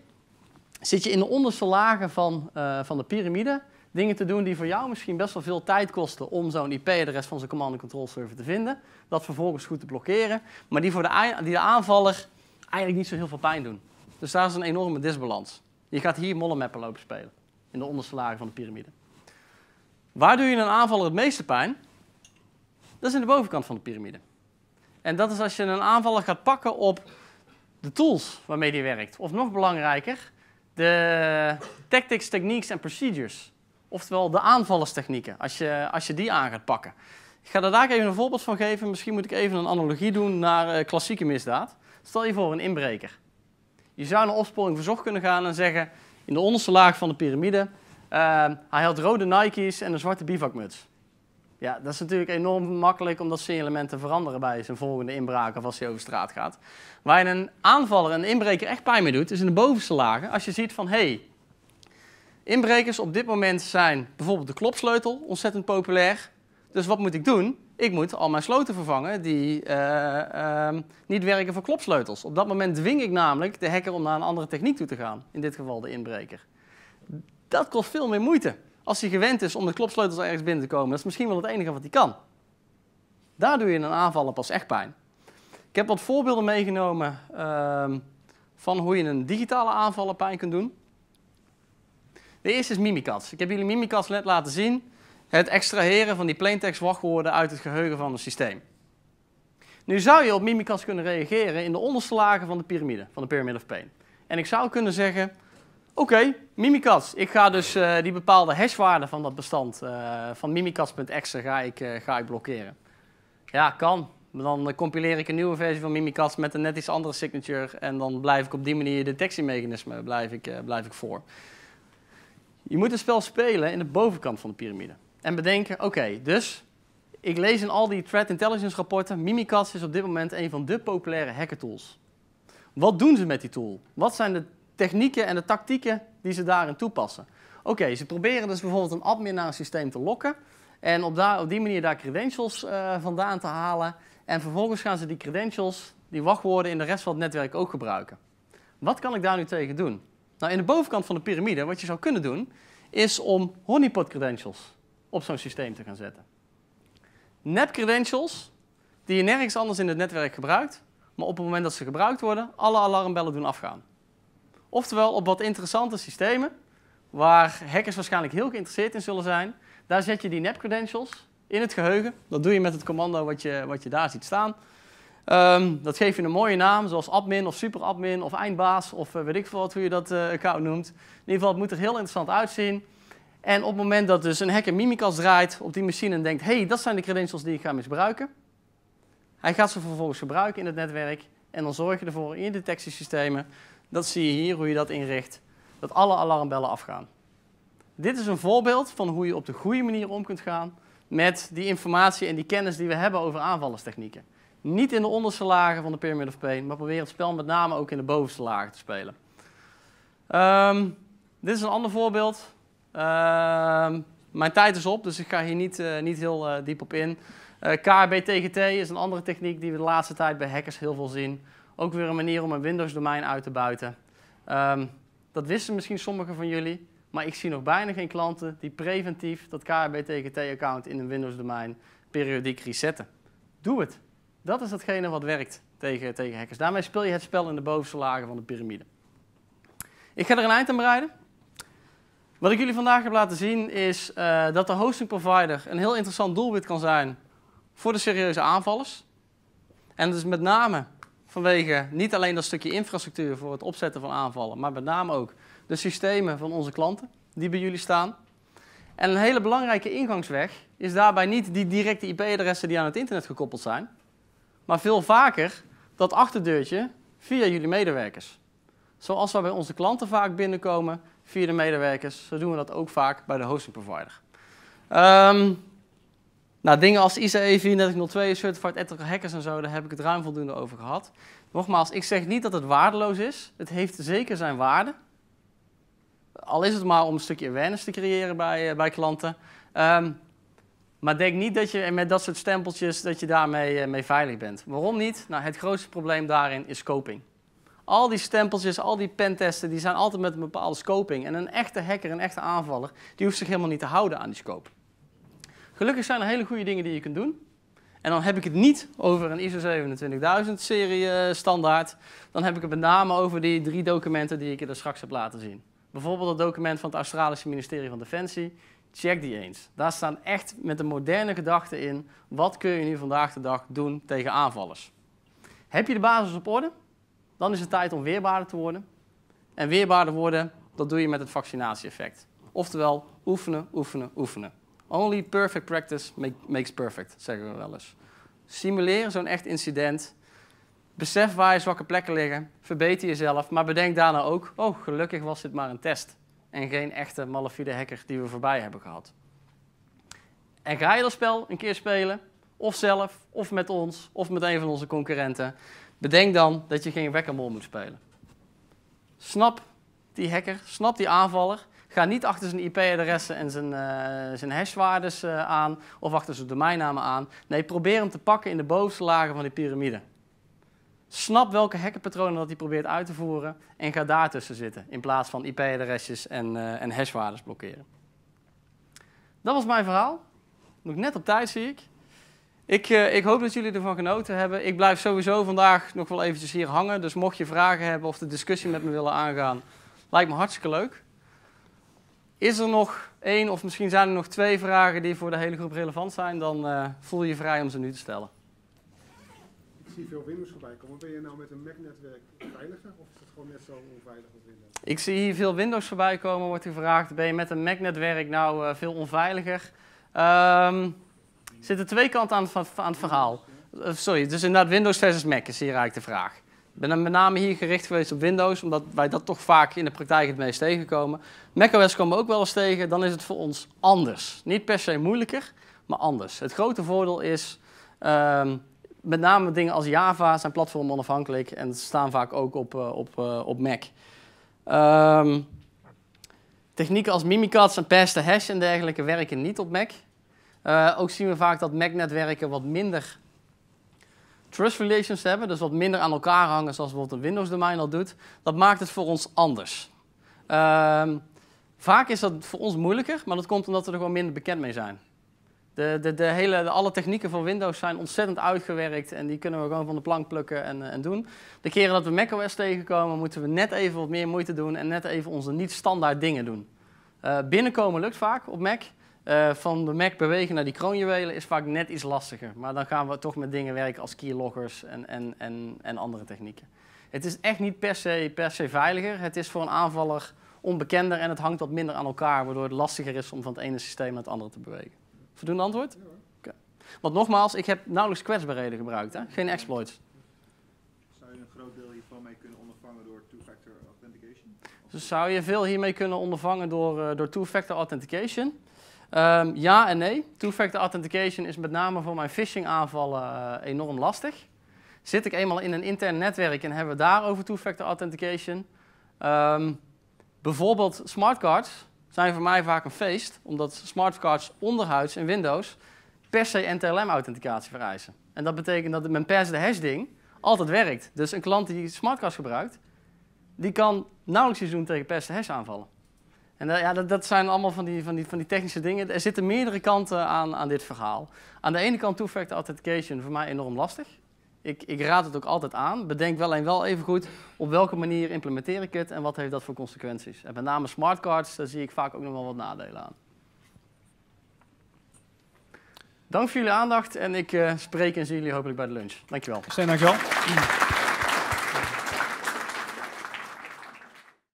zit je in de onderste lagen van, eh, van de piramide dingen te doen die voor jou misschien best wel veel tijd kosten om zo'n IP-adres van zo'n command and control server te vinden, dat vervolgens goed te blokkeren, maar die voor de, die de aanvaller eigenlijk niet zo heel veel pijn doen. Dus daar is een enorme disbalans. Je gaat hier mollenmappen lopen spelen, in de onderste lagen van de piramide. Waar doe je een aanvaller het meeste pijn? Dat is in de bovenkant van de piramide. En dat is als je een aanvaller gaat pakken op de tools waarmee die werkt. Of nog belangrijker, de tactics, techniques en procedures. Oftewel de aanvallerstechnieken, als je, als je die aan gaat pakken. Ik ga daar daar even een voorbeeld van geven. Misschien moet ik even een analogie doen naar eh, klassieke misdaad. Stel je voor een inbreker. Je zou naar opsporing verzocht kunnen gaan en zeggen... in de onderste laag van de piramide Ehm, hij had rode Nike's en een zwarte bivakmuts. Ja, dat is natuurlijk enorm makkelijk om dat signalement te veranderen bij zijn volgende inbraak of als hij over straat gaat. Waar een aanvaller een inbreker echt pijn mee doet, is in de bovenste lagen. Als je ziet van, hé, hey, inbrekers op dit moment zijn bijvoorbeeld de klopsleutel ontzettend populair. Dus wat moet ik doen? Ik moet al mijn sloten vervangen die eh, ehm, niet werken voor klopsleutels. Op dat moment dwing ik namelijk de hacker om naar een andere techniek toe te gaan. In dit geval de inbreker dat kost veel meer moeite. Als hij gewend is om de klopsleutels ergens binnen te komen, dat is misschien wel het enige wat hij kan. Daar doe je een aanvallen pas echt pijn. Ik heb wat voorbeelden meegenomen ehm, van hoe je een digitale aanvallen pijn kunt doen. De eerste is Mimikatz. Ik heb jullie Mimikatz net laten zien. Het extraheren van die plaintext wachtwoorden uit het geheugen van een systeem. Nu zou je op Mimikatz kunnen reageren in de onderste lagen van de piramide, van de Pyramid of Pain. En ik zou kunnen zeggen, Oké, okay, Mimikatz. Ik ga dus eh, die bepaalde hashwaarde van dat bestand, eh, van mimikatz.exe, eh, ga, ik, blokkeren. Ja, kan. dan compileer ik een nieuwe versie van Mimikatz met een net iets andere signature. En dan blijf ik op die manier detectiemechanisme blijf ik, blijf ik voor. Je moet het spel spelen in de bovenkant van de piramide. En bedenken, oké, dus ik lees in al die threat intelligence rapporten... Mimikatz is op dit moment een van de populaire hacker tools. Wat doen ze met die tool? Wat zijn de technieken en de tactieken die ze daarin toepassen. Oké, ze proberen dus bijvoorbeeld een admin naar een systeem te lokken. En op, daar, op die manier daar credentials eh, vandaan te halen. En vervolgens gaan ze die credentials, die wachtwoorden in de rest van het netwerk ook gebruiken. Wat kan ik daar nu tegen doen? Nou, in de bovenkant van de piramide, wat je zou kunnen doen, is om honeypot credentials op zo'n systeem te gaan zetten. Net credentials, die je nergens anders in het netwerk gebruikt, maar op het moment dat ze gebruikt worden, alle alarmbellen doen afgaan. Oftewel op wat interessante systemen, waar hackers waarschijnlijk heel geïnteresseerd in zullen zijn. Daar zet je die nep credentials in het geheugen. Dat doe je met het commando wat je, wat je daar ziet staan. Ehm, dat geef je een mooie naam, zoals admin of superadmin of eindbaas of eh, weet ik veel wat hoe je dat uh, account noemt. In ieder geval, het moet er heel interessant uitzien. En op het moment dat dus een hacker mimikas draait op die machine en denkt, hey, dat zijn de credentials die ik ga misbruiken. Hij gaat ze vervolgens gebruiken in het netwerk en dan zorg je ervoor in je detectiesystemen dat zie je hier hoe je dat inricht. Dat alle alarmbellen afgaan. Dit is een voorbeeld van hoe je op de goede manier om kunt gaan met die informatie en die kennis die we hebben over aanvallerstechnieken. Niet in de onderste lagen van de Pyramid of Pain, maar probeer het spel met name ook in de bovenste lagen te spelen. Ehm, dit is een ander voorbeeld. Ehm, mijn tijd is op, dus ik ga hier niet, eh, niet heel eh, diep op in. Eh, KBTGt is een andere techniek die we de laatste tijd bij hackers heel veel zien. Ook weer een manier om een Windows-domein uit te buiten. Ehm, dat wisten misschien sommigen van jullie, maar ik zie nog bijna geen klanten die preventief dat krbtgt account in een Windows-domein periodiek resetten. Doe het. Dat is datgene wat werkt tegen, tegen hackers. Daarmee speel je het spel in de bovenste lagen van de piramide. Ik ga er een eind aan bereiden. Wat ik jullie vandaag heb laten zien is eh, dat de hosting provider een heel interessant doelwit kan zijn voor de serieuze aanvallers. En dus met name Vanwege niet alleen dat stukje infrastructuur voor het opzetten van aanvallen, maar met name ook de systemen van onze klanten die bij jullie staan. En een hele belangrijke ingangsweg is daarbij niet die directe IP-adressen die aan het internet gekoppeld zijn, maar veel vaker dat achterdeurtje via jullie medewerkers. Zoals we bij onze klanten vaak binnenkomen via de medewerkers, zo doen we dat ook vaak bij de hosting provider. Ehm, nou, dingen als ICE 3402, Certified Ethical Hackers en zo, daar heb ik het ruim voldoende over gehad. Nogmaals, ik zeg niet dat het waardeloos is. Het heeft zeker zijn waarde. Al is het maar om een stukje awareness te creëren bij, eh, bij klanten. Ehm, maar denk niet dat je met dat soort stempeltjes dat je daarmee eh, mee veilig bent. Waarom niet? Nou, het grootste probleem daarin is scoping. Al die stempeltjes, al die pentesten, die zijn altijd met een bepaalde scoping. En een echte hacker, een echte aanvaller, die hoeft zich helemaal niet te houden aan die scope. Gelukkig zijn er hele goede dingen die je kunt doen. En dan heb ik het niet over een ISO 27000-serie eh, standaard. Dan heb ik het met name over die drie documenten die ik je daar straks heb laten zien. Bijvoorbeeld het document van het Australische ministerie van Defensie. Check die eens. Daar staan echt met de moderne gedachten in... wat kun je nu vandaag de dag doen tegen aanvallers. Heb je de basis op orde? Dan is het tijd om weerbaarder te worden. En weerbaarder worden, dat doe je met het vaccinatie-effect. Oftewel, oefenen, oefenen, oefenen. Only perfect practice makes perfect, zeggen we wel eens. Simuleer zo'n echt incident. Besef waar je zwakke plekken liggen. Verbeter jezelf, maar bedenk daarna ook... oh, gelukkig was dit maar een test. En geen echte malafide hacker die we voorbij hebben gehad. En ga je dat spel een keer spelen? Of zelf, of met ons, of met een van onze concurrenten. Bedenk dan dat je geen wekkermol moet spelen. Snap die hacker, snap die aanvaller Ga niet achter zijn IP-adressen en zijn, uh, zijn hashwaardes eh, aan of achter zijn domeinnamen aan. Nee, probeer hem te pakken in de bovenste lagen van die piramide. Snap welke hackerpatronen dat hij probeert uit te voeren en ga daartussen zitten in plaats van IP-adresjes en, uh, en hashwaardes blokkeren. Dat was mijn verhaal. Nog net op tijd zie ik. Ik, ik, hoop dat jullie ervan genoten hebben. Ik blijf sowieso vandaag nog wel eventjes hier hangen. Dus mocht je vragen hebben of de discussie met me willen aangaan, lijkt me hartstikke leuk. Is er nog één of misschien zijn er nog twee vragen die voor de hele groep relevant zijn, dan eh, voel je je vrij om ze nu te stellen. Ik zie veel Windows voorbij komen. Ben je nou met een Mac-netwerk veiliger of is het gewoon net zo onveilig als Windows? Ik zie hier veel Windows voorbij komen, wordt gevraagd. Ben je met een Mac-netwerk nou eh, veel onveiliger? Um, ehm, er zitten twee kanten aan, aan het verhaal. Eh, sorry, dus inderdaad Windows versus Mac is hier eigenlijk de vraag ben dan met name hier gericht geweest op Windows, omdat wij dat toch vaak in de praktijk het meest tegenkomen. macOS komen we ook wel eens tegen, dan is het voor ons anders. Niet per se moeilijker, maar anders. Het grote voordeel is, ehm, met name dingen als Java zijn platform onafhankelijk en staan vaak ook op, eh, op, eh, op Mac. Ehm, technieken als Mimikatz en Pass the Hash en dergelijke werken niet op Mac. Eh, ook zien we vaak dat Mac-netwerken wat minder trust relations hebben, dus wat minder aan elkaar hangen zoals bijvoorbeeld een Windows domein al doet, dat maakt het voor ons anders. Ehm, vaak is dat voor ons moeilijker, maar dat komt omdat we er gewoon minder bekend mee zijn. De, de, de hele, de, alle technieken van Windows zijn ontzettend uitgewerkt en die kunnen we gewoon van de plank plukken en, eh, en doen. De keren dat we macOS tegenkomen, moeten we net even wat meer moeite doen en net even onze niet-standaard dingen doen. Eh, binnenkomen lukt vaak op Mac, eh, van de Mac bewegen naar die kroonjuwelen is vaak net iets lastiger. Maar dan gaan we toch met dingen werken als keyloggers en, en, en, en andere technieken. Het is echt niet per se, per se veiliger. Het is voor een aanvaller onbekender en het hangt wat minder aan elkaar, waardoor het lastiger is om van het ene systeem naar het andere te bewegen. Voldoende antwoord? Ja. Want nogmaals, ik heb nauwelijks kwetsbaarheden gebruikt, hè? geen exploits. Zou je een groot deel hiervan mee kunnen ondervangen door two-factor authentication? Dus zou je veel hiermee kunnen ondervangen door, eh, door two-factor authentication? Ehm, ja en nee. Two-factor authentication is met name voor mijn phishing-aanvallen eh, enorm lastig. Zit ik eenmaal in een intern netwerk en hebben we daar over two-factor authentication? Ehm, bijvoorbeeld smartcards zijn voor mij vaak een feest, omdat smartcards onderhuids in Windows per se NTLM-authenticatie vereisen. En dat betekent dat mijn pers de hash ding altijd werkt. Dus een klant die smartcards gebruikt, die kan nauwelijks iets doen tegen pers de hash aanvallen. En dat, ja, dat, dat, zijn allemaal van die, van, die, van die technische dingen. Er zitten meerdere kanten aan, aan dit verhaal. Aan de ene kant two-factor authentication voor mij enorm lastig. Ik, ik, raad het ook altijd aan. Bedenk wel en wel even goed op welke manier implementeer ik het en wat heeft dat voor consequenties. En met name smartcards, daar zie ik vaak ook nog wel wat nadelen aan. Dank voor jullie aandacht en ik eh, spreek en zie jullie hopelijk bij de lunch. Dankjewel. Zijn, dankjewel.